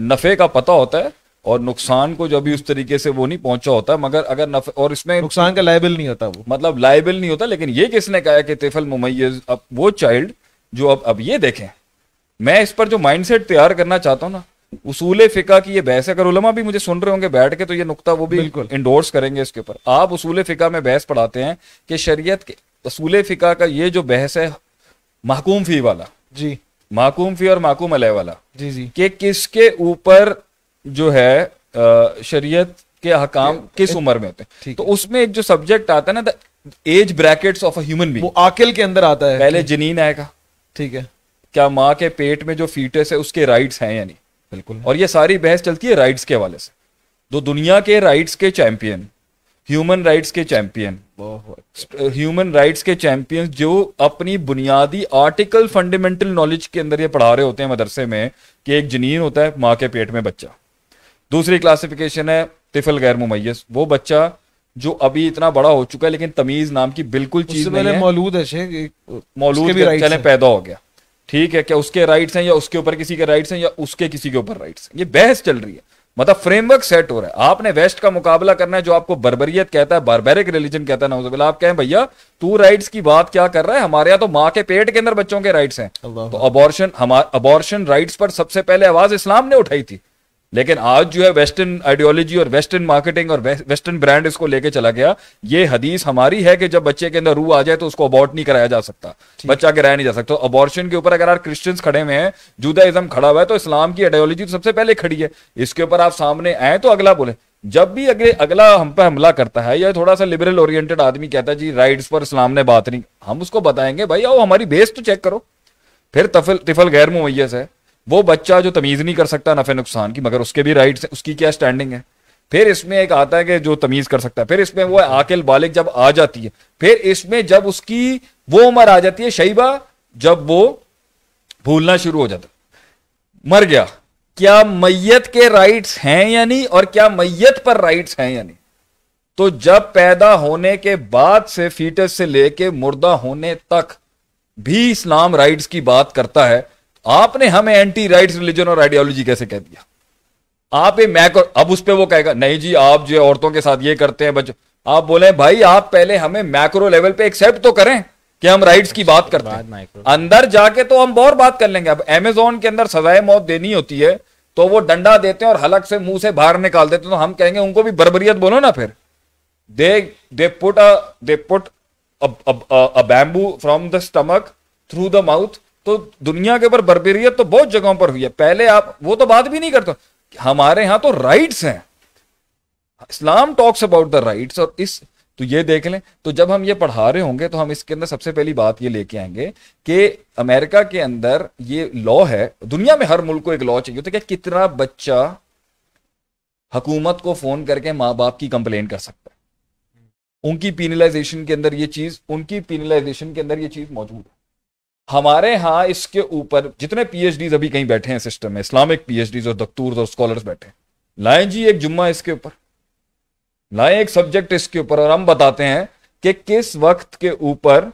नफ़े का पता होता है और नुकसान को जब भी उस तरीके से वो नहीं पहुंचा होता मगर अगर नफ और इसमें नुकसान का लाइबल नहीं होता वो मतलब लाइबल नहीं होता लेकिन ये किसने कहा कि तेफल मुमैज अब वो चाइल्ड जो अब अब ये देखें मैं इस पर जो माइंडसेट तैयार करना चाहता हूँ ना उसूल फिका की ये बहस है अगर उलमा भी मुझे सुन रहे होंगे बैठ के तो ये नुकता वो भी इंडोर्स करेंगे इसके ऊपर आप उसूल फिका में बहस पढ़ाते हैं कि शरीयत के उसूल फिका का ये जो बहस है महकूम फी वाला जी माकूम फी और माकूम अलह वाला जी जी के किसके ऊपर जो है शरीयत के हकाम किस उम्र में होते हैं तो उसमें एक जो सब्जेक्ट आता है ना as brackets of a human being वो आकिल के अंदर आता है पहले जनीन आएगा ठीक है क्या माँ के पेट में जो फीटस है उसके राइट्स हैं यानी बिल्कुल और ये सारी बहस चलती है राइट्स के हवाले से दो दुनिया के राइट्स के चैंपियन ह्यूमन राइट्स के चैंपियन ह्यूमन राइट्स के चैंपियन जो अपनी बुनियादी आर्टिकल फंडामेंटल नॉलेज के अंदर ये पढ़ा रहे होते हैं मदरसे में कि एक जनीन होता है माँ के पेट में बच्चा दूसरी क्लासिफिकेशन है तिफिल गैर मुमैस वो बच्चा जो अभी इतना बड़ा हो चुका है लेकिन तमीज नाम की बिल्कुल चीज नहीं है मौलूद है मौलूद चले पैदा हो गया ठीक है क्या उसके राइट्स हैं या उसके ऊपर किसी के राइट्स हैं या उसके किसी के ऊपर राइट्स हैं ये बहस चल रही है मतलब फ्रेमवर्क सेट हो रहा है आपने वेस्ट का मुकाबला करना है जो आपको बर्बरियत कहता है बारबेरिक रिलीजन कहता है ना आप कहें भैया तू राइट्स की बात क्या कर रहा है हमारे यहाँ तो माँ के पेट के अंदर बच्चों के राइट्स हैं तो अबॉर्शन हमारे अबॉर्शन राइट्स पर सबसे पहले आवाज इस्लाम ने उठाई थी लेकिन आज जो है वेस्टर्न आइडियोलॉजी और वेस्टर्न मार्केटिंग और वेस्टर्न ब्रांड इसको लेके चला गया ये हदीस हमारी है कि जब बच्चे के अंदर रू आ जाए तो उसको अबॉर्ट नहीं कराया जा सकता बच्चा कराया नहीं जा सकता तो अबॉर्शन के ऊपर अगर आप क्रिश्चियंस खड़े हुए हैं जुदाइजम खड़ा हुआ है तो इस्लाम की आइडियोलॉजी तो सबसे पहले खड़ी है इसके ऊपर आप सामने आए तो अगला बोले जब भी अगले अगला हम पर हमला करता है या थोड़ा सा लिबरल ओरिएंटेड आदमी कहता है जी राइट्स पर इस्लाम ने बात नहीं हम उसको बताएंगे भाई आओ हमारी बेस तो चेक करो फिर तफल तिफल गैर मुहैया है वो बच्चा जो तमीज़ नहीं कर सकता नफ़े नुकसान की मगर उसके भी राइट्स उसकी क्या स्टैंडिंग है फिर इसमें एक आता है कि जो तमीज़ कर सकता है फिर इसमें वो आकिल बालिक जब आ जाती है फिर इसमें जब उसकी वो उम्र आ जाती है शैबा जब वो भूलना शुरू हो जाता मर गया क्या मैयत के राइट्स हैं या नहीं और क्या मैयत पर राइट्स हैं या नहीं तो जब पैदा होने के बाद से फीटस से लेके मुर्दा होने तक भी इस्लाम राइट्स की बात करता है आपने हमें एंटी राइट्स रिलीजन और आइडियोलॉजी कैसे कह दिया आप ये मैक और अब उस पर वो कहेगा नहीं जी आप जो औरतों के साथ ये करते हैं बच्चों आप बोले भाई आप पहले हमें मैक्रो लेवल पे एक्सेप्ट तो करें कि हम राइट्स की बात करते हैं अंदर जाके तो हम और बात कर लेंगे अब एमेजोन के अंदर सजाए मौत देनी होती है तो वो डंडा देते हैं और हलक से मुंह से बाहर निकाल देते हैं तो हम कहेंगे उनको भी बरबरीत बोलो ना फिर they they put they put bamboo from the stomach through the mouth तो दुनिया के ऊपर बर्बेरियत तो बहुत जगहों पर हुई है पहले आप वो तो बात भी नहीं करते हमारे यहां तो राइट्स हैं Islam talks about the rights और इस तो ये देख लें तो जब हम ये पढ़ा रहे होंगे तो हम इसके अंदर सबसे पहली बात ये लेके आएंगे कि अमेरिका के अंदर ये लॉ है दुनिया में हर मुल्क को एक लॉ चाहिए होता है कि कितना बच्चा हकूमत को फोन करके माँ बाप की कंप्लेन कर सकता है उनकी पीनलाइजेशन के अंदर ये चीज उनकी पीनलाइजेशन के अंदर ये चीज मौजूद है हमारे यहां इसके ऊपर जितने पीएचडीज अभी कहीं बैठे हैं सिस्टम में इस्लामिक पीएचडीज और दकतूर और स्कॉलर्स बैठे लाए जी एक जुम्मा इसके ऊपर लाए एक सब्जेक्ट इसके ऊपर और हम बताते हैं कि किस वक्त के ऊपर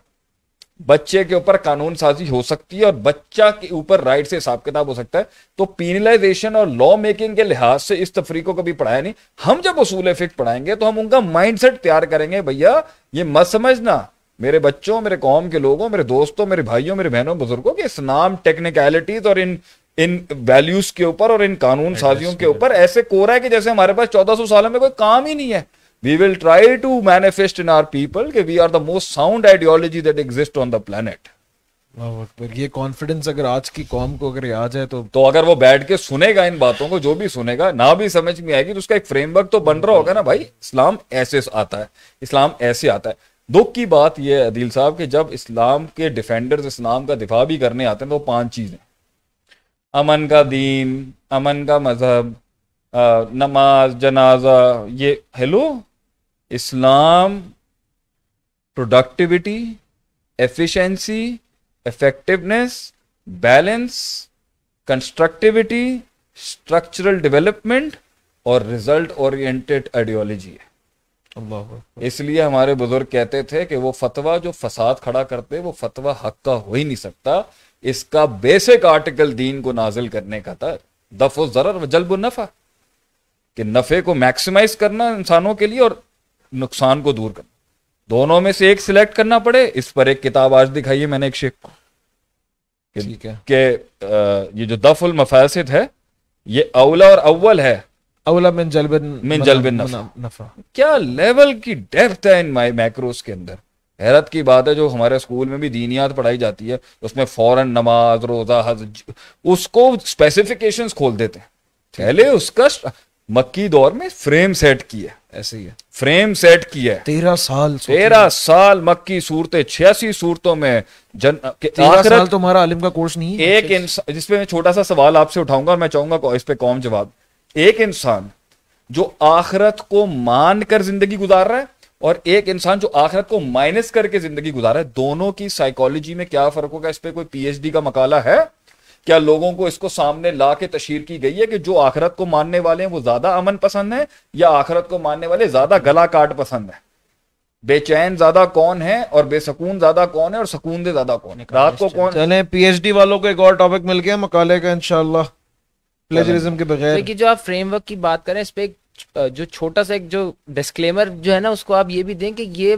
बच्चे के ऊपर कानून साजी हो सकती है और बच्चा के ऊपर राइट से हिसाब किताब हो सकता है तो पीनलाइजेशन और लॉ मेकिंग के लिहाज से इस तफरी को कभी पढ़ाया नहीं हम जब उसूल फिक्स पढ़ाएंगे तो हम उनका माइंडसेट तैयार करेंगे भैया ये मत समझना मेरे बच्चों मेरे कौम के लोगों मेरे दोस्तों मेरे भाइयों मेरे बहनों बुजुर्गों के इस नाम टेक्निकलिटीज और इन इन वैल्यूज के ऊपर और इन कानून साजियों के ऊपर ऐसे कोरा है कि जैसे हमारे पास चौदह सौ सालों में कोई काम ही नहीं है we will try to manifest in our people के we are the most sound ideology that exist on the planet ये कॉन्फिडेंस अगर आज की कॉम को अगर आ जाए तो तो अगर वो बैठ के सुनेगा इन बातों को जो भी सुनेगा ना भी समझ में आएगी तो उसका एक फ्रेमवर्क तो बन रहा होगा ना भाई इस्लाम ऐसे आता है इस्लाम ऐसे आता है दुख की बात यह है अदील साहब कि जब इस्लाम के डिफेंडर्स इस्लाम का दिफा भी करने आते हैं तो पांच चीज़ें अमन का दीन अमन का मज़हब नमाज जनाजा ये hello Islam productivity efficiency effectiveness balance constructivity structural development और रिजल्ट ओरिएंटेड आइडियोलॉजी है इसलिए हमारे बुजुर्ग कहते थे कि वो फतवा जो फसाद खड़ा करते वो फतवा हक का हो ही नहीं सकता इसका बेसिक आर्टिकल दीन को नाजिल करने का था दफो जरर जल्ब नफा कि नफे को मैक्सिमाइज करना इंसानों के लिए और नुकसान को दूर करना दोनों में से एक सिलेक्ट करना पड़े इस पर एक किताब आज दिखाई है मैंने एक शेख को कि, कि ये जो दफुल मफासिद है ये अवला और अव्वल है अवला मिन जलबिन मिन जलबिन नफा।, नफा क्या लेवल की डेप्थ है इन मैक्रोस के अंदर हैरत की बात है जो हमारे स्कूल में भी दीनियात पढ़ाई जाती है उसमें फौरन नमाज रोजा हज उसको स्पेसिफिकेशंस खोल देते हैं पहले उसका मक्की दौर में फ्रेम सेट किया है ऐसे ही है फ्रेम सेट किया है तेरह साल तेरह साल मक्की सूरते छियासी सूरतों में जन तेरह साल तुम्हारा आलिम का कोर्स नहीं है एक इंसान जिसपे मैं छोटा सा सवाल आपसे उठाऊंगा और मैं चाहूंगा इस पे कौन जवाब एक इंसान जो आखरत को मान कर जिंदगी गुजार रहा है और एक इंसान जो आखरत को माइनस करके जिंदगी गुजार रहा है दोनों की साइकोलॉजी में क्या फर्क होगा इस पर कोई पीएचडी का मकाला है क्या लोगों को इसको सामने ला के तशहर की गई है कि जो आखरत को मानने वाले हैं वो ज्यादा अमन पसंद है या आखरत को मानने वाले ज्यादा गला काट पसंद है बेचैन ज्यादा कौन है और बेसकून ज्यादा कौन है और सकून दे ज्यादा कौन है रात को कौन चले पीएचडी वालों को एक और टॉपिक मिल गया मकाले का इंशाल्लाह प्लेजरिज्म के बगैर क्योंकि तो जो आप फ्रेमवर्क की बात करें इस पे जो छोटा सा एक जो डिस्क्लेमर जो है ना उसको आप ये भी दें कि ये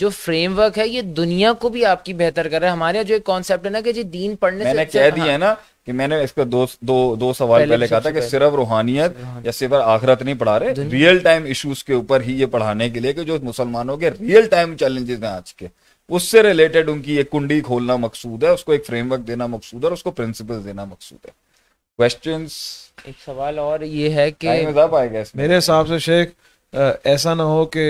जो फ्रेमवर्क है ये दुनिया को भी आपकी बेहतर कर रहा है हमारे यहाँ जो एक कॉन्सेप्ट है ना कि जी दीन पढ़ने मैंने से कह दिया है ना कि मैंने इसका दो दो दो सवाल पहले, पहले कहा था कि सिर्फ रूहानियत या सिर्फ आखरत नहीं पढ़ा रहे रियल टाइम इश्यूज के ऊपर ही ये पढ़ाने के लिए कि जो मुसलमानों के रियल टाइम चैलेंजेस हैं आज के उससे रिलेटेड उनकी एक कुंडी खोलना मकसूद है उसको एक फ्रेमवर्क देना मकसूद है और उसको प्रिंसिपल देना मकसूद है क्वेश्चंस एक सवाल और ये है कि मेरे हिसाब से शेख ऐसा ना हो कि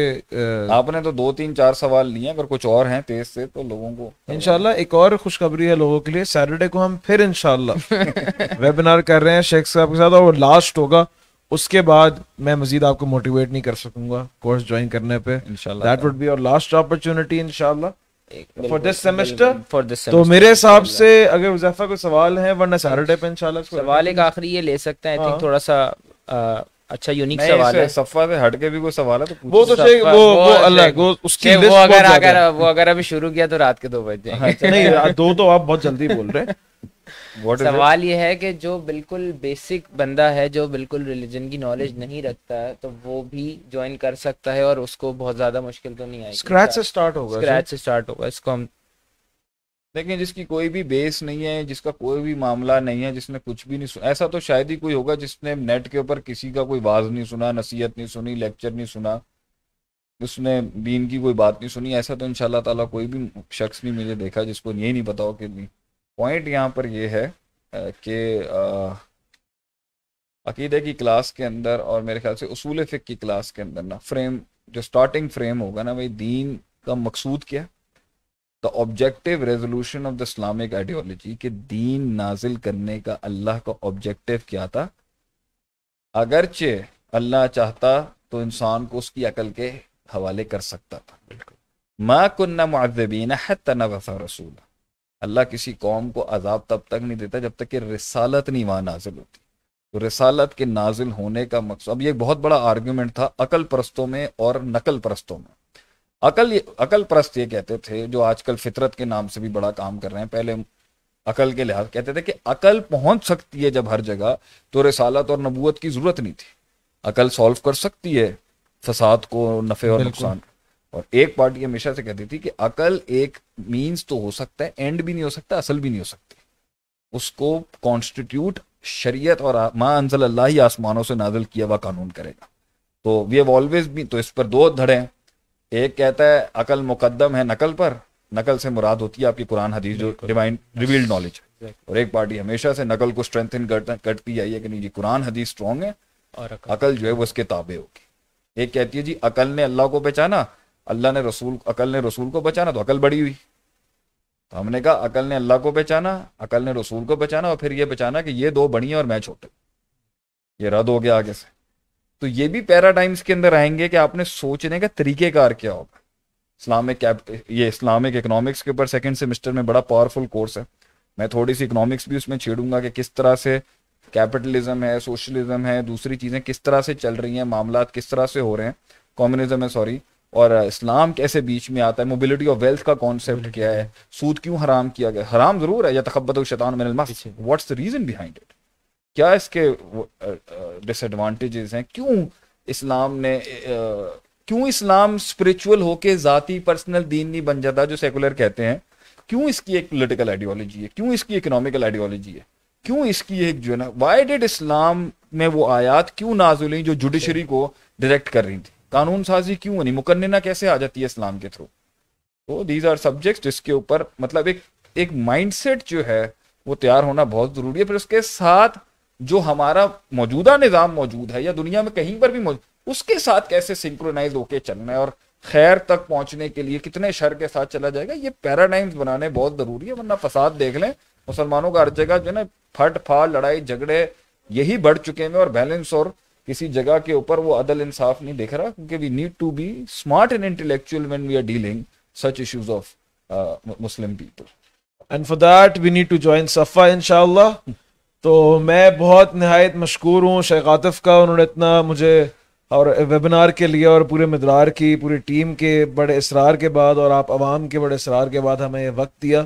आपने तो दो तीन चार सवाल लिए अगर कुछ और हैं तेज से तो लोगों को इनशाला एक और खुशखबरी है लोगों के लिए सैटरडे को हम फिर इनशाला वेबिनार कर रहे हैं शेख साहब के साथ और लास्ट होगा उसके बाद मैं मजीद आपको मोटिवेट नहीं कर सकूंगा कोर्स ज्वाइन करने पे that would be our last opportunity इनशाला for this semester for this तो मेरे हिसाब से अगर मुजफ्फर को सवाल है वरना सैटरडे पे इंशाल्लाह उसको सवाल एक आखिरी ये ले सकते हैं आई थिंक हाँ। थोड़ा सा अच्छा यूनिक सवाल है सफा से हट के भी कोई सवाल है तो वो तो शेख वो वो अच्छा अलग वो उसकी लिस्ट वो अगर अगर वो अगर अभी शुरू किया तो रात के 2 बज जाएंगे हाँ, अच्छा, नहीं दो तो आप बहुत जल्दी बोल रहे हैं सवाल ये है कि जो बिल्कुल बेसिक बंदा है जो बिल्कुल रिलीजन की नॉलेज नहीं रखता है तो वो भी ज्वाइन कर सकता है और उसको बहुत ज्यादा मुश्किल तो नहीं आएगी स्क्रैच से स्टार्ट होगा स्क्रैच से स्टार्ट होगा इसको हम लेकिन जिसकी कोई भी बेस नहीं है जिसका कोई भी मामला नहीं है जिसने कुछ भी नहीं सुना ऐसा तो शायद ही कोई होगा जिसने नेट के ऊपर किसी का कोई वाज नहीं सुना नसीहत नहीं सुनी लेक्चर नहीं सुना उसने दीन की कोई बात नहीं सुनी ऐसा तो इंशाल्लाह ताला कोई भी शख्स नहीं मुझे देखा जिसको ये नहीं पता हो कि नहीं पॉइंट यहाँ पर ये यह है कि अकीदे की क्लास के अंदर और मेरे ख्याल से उसूल फ़िक की क्लास के अंदर ना फ्रेम जो स्टार्टिंग फ्रेम होगा ना भाई दीन का मकसूद क्या the objective resolution of the Islamic ideology के दीन नाजिल करने का अल्लाह का ऑब्जेक्टिव क्या था अगरचे अल्लाह चाहता तो इंसान को उसकी अकल के हवाले कर सकता था बिल्कुल माँ कन्ना मुआजबीन है तना रसूल अल्लाह किसी कौम को अजाब तब तक नहीं देता जब तक कि रसालत नहीं वहाँ नाजिल होती तो रसालत के नाजिल होने का मकसद अब ये बहुत बड़ा आर्ग्यूमेंट था अकल परस्तों में और नकल परस्तों में अकल अकल परस्त ये कहते थे जो आजकल फितरत के नाम से भी बड़ा काम कर रहे हैं पहले अकल के लिहाज कहते थे कि अकल पहुंच सकती है जब हर जगह तो रसालत और नबूत की जरूरत नहीं थी अकल सॉल्व कर सकती है फसाद को नफे और नुकसान को और एक पार्टी हमेशा से कहती थी कि अकल एक मीन्स तो हो सकता है एंड भी नहीं हो सकता असल भी नहीं हो सकती उसको कॉन्स्टिट्यूट शरीयत और माँ अंसल अल्लाह ही आसमानों से नाजल किया हुआ कानून करेगा तो वी हैव ऑलवेज भी तो इस पर दो धड़े हैं एक कहता है अकल मुकदम है नकल पर नकल से मुराद होती है आपकी कुरान हदीस जो डिवाइन रिवील्ड नॉलेज है और एक पार्टी हमेशा से नकल को स्ट्रेंथन करती आई है कि नहीं जी कुरान हदीस स्ट्रॉन्ग है और अकल जो है वो उसके ताबे होगी एक कहती है जी अकल ने अल्लाह को पहचाना अल्लाह ने रसूल अकल ने रसूल को बचाना तो अकल बड़ी हुई तो हमने कहा अकल ने अल्लाह को बचाना अकल ने रसूल को बचाना और फिर ये बचाना कि ये दो बड़ी हैं और मैं छोटे ये रद्द हो गया आगे से तो ये भी पैराडाइम्स के अंदर आएंगे कि आपने सोचने का तरीकेकार क्या होगा इस्लामिक ये इस्लामिक इकोनॉमिक्स के ऊपर सेकेंड सेमेस्टर में बड़ा पावरफुल कोर्स है मैं थोड़ी सी इकोनॉमिक्स भी उसमें छेड़ूंगा कि किस तरह से कैपिटलिज्म है सोशलिज्म है दूसरी चीज़ें किस तरह से चल रही हैं मामला किस तरह से हो रहे हैं कम्युनिज्म है सॉरी और इस्लाम कैसे बीच में आता है मोबिलिटी ऑफ वेल्थ का कॉन्सेप्ट क्या है सूद क्यों हराम किया गया हराम जरूर है या तखबत शैतान मिन what's the reason behind it क्या इसके डिसएडवांटेजेस हैं क्यों इस्लाम ने क्यों इस्लाम स्पिरिचुअल होके जाती पर्सनल दीन नहीं बन जाता जो सेकुलर कहते हैं क्यों इसकी एक पोलिटिकल आइडियोलॉजी है क्यों इसकी इकोनॉमिकल आइडियोलॉजी है क्यों इसकी एक जो है ना वाई डिड इस्लाम में वो आयात क्यों नाजुल जो जुडिशरी को डायरेक्ट कर रही थी कानून साजी क्यों नहीं मुकन्ना कैसे आ जाती है इस्लाम के थ्रू तो दीज आर सब्जेक्ट जिसके ऊपर मतलब एक एक माइंडसेट जो है वो तैयार होना बहुत ज़रूरी है फिर उसके साथ जो हमारा मौजूदा निज़ाम मौजूद है या दुनिया में कहीं पर भी मौजूद उसके साथ कैसे सिंक्रोनाइज होके चलना है और खैर तक पहुंचने के लिए कितने शर के साथ चला जाएगा ये पैराडाइम्स बनाने बहुत ज़रूरी है वरना फसाद देख लें मुसलमानों का हर जगह जो है ना फट फाड़ लड़ाई झगड़े यही बढ़ चुके हैं और बैलेंस और किसी जगह के ऊपर वो अदल इंसाफ नहीं देख रहा क्योंकि we need to be smart and intellectual when we are dealing such issues of Muslim people and for that we need to join Safa इंशाल्लाह तो मैं बहुत नहायत मशकूर हूँ शेख आतिफ का उन्होंने इतना मुझे और वेबिनार के लिए और पूरे मदरार की पूरी टीम के बड़े इसरार के बाद और आप आवाम के बड़े इसरार के बाद हमें वक्त दिया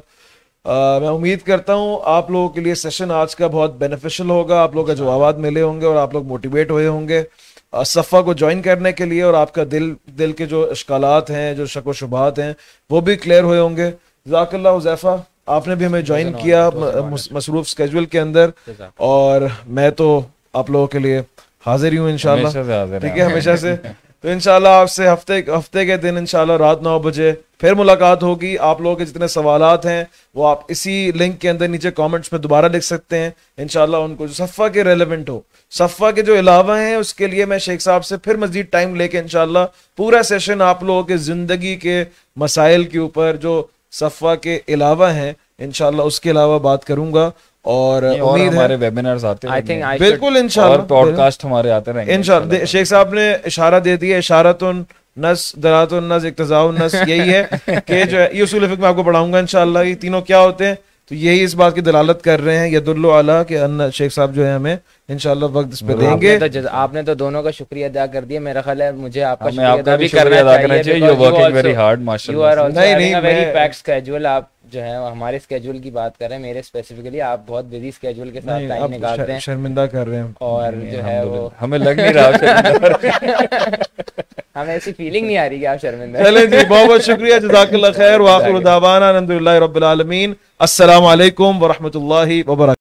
मैं उम्मीद करता हूँ आप लोगों के लिए सेशन आज का बहुत बेनिफिशियल होगा आप लोगों का जवाब मिले होंगे और आप लोग मोटिवेट हुए होंगे सफ़ा को ज्वाइन करने के लिए और आपका दिल दिल के जो अशकालात हैं जो शक व शुबात हैं वो भी क्लियर हुए होंगे जजाकल्ला उजैफ़ा आपने भी हमें ज्वाइन किया मसरूफ स्केजुअल के अंदर और मैं तो आप लोगों के लिए हाजिर हूँ इन ठीक है हमेशा से तो इनशाला आपसे हफ्ते हफ्ते के दिन इनशाला रात नौ बजे फिर मुलाकात होगी आप लोगों के जितने सवाल हैं वो आप इसी लिंक के अंदर नीचे कमेंट्स में दोबारा लिख सकते हैं इनशाला उनको जो सफ़ा के रेलिवेंट हो सफ़ा के जो अलावा हैं उसके लिए मैं शेख साहब से फिर मज़ीद टाइम लेके इनशाला पूरा सेशन आप लोगों के ज़िंदगी के मसाइल के ऊपर जो सफ़ा के अलावा हैं इनशाला उसके अलावा बात करूँगा और उम्मीद हमारे वेबिनार्स आते हैं थिंक बिल्कुल इंशाल्लाह और पॉडकास्ट हमारे आते रहेंगे इंशाल्लाह शेख साहब ने इशारा दे दिया इशारतुन नस दरातुन नस इक्तजाउन नस यही है कि जो है ये उसूल फिक मैं आपको पढ़ाऊंगा इंशाल्लाह ये तीनों क्या होते हैं तो यही इस बात की दलालत कर रहे हैं यदुल्लो आला के अन्ना शेख साहब जो है हमें इंशाल्लाह वक्त इस पे देंगे आपने तो, आपने तो दोनों का शुक्रिया अदा कर दिया मेरा ख्याल है मुझे आपका शुक्रिया अदा भी करना चाहिए you are working very hard माशाल्लाह नहीं नहीं वेरी पैक्ड स्केड्यूल आप जो है हमारे स्केड्यूल की बात करें मेरे स्पेसिफिकली आप बहुत बिजी स्केड्यूल के साथ टाइम निकालते हैं शर्मिंदा कर रहे हैं और जो है वो हमें लग नहीं रहा हमें ऐसी फीलिंग नहीं आ रही कि आप शर्मिंदा चले जी बहुत बहुत शुक्रिया जजाकल्ला खैर वाखिर दावाना अलहमदुल्ला अलहमदिल्ला रबालमीन असलकम वरहमल वर्क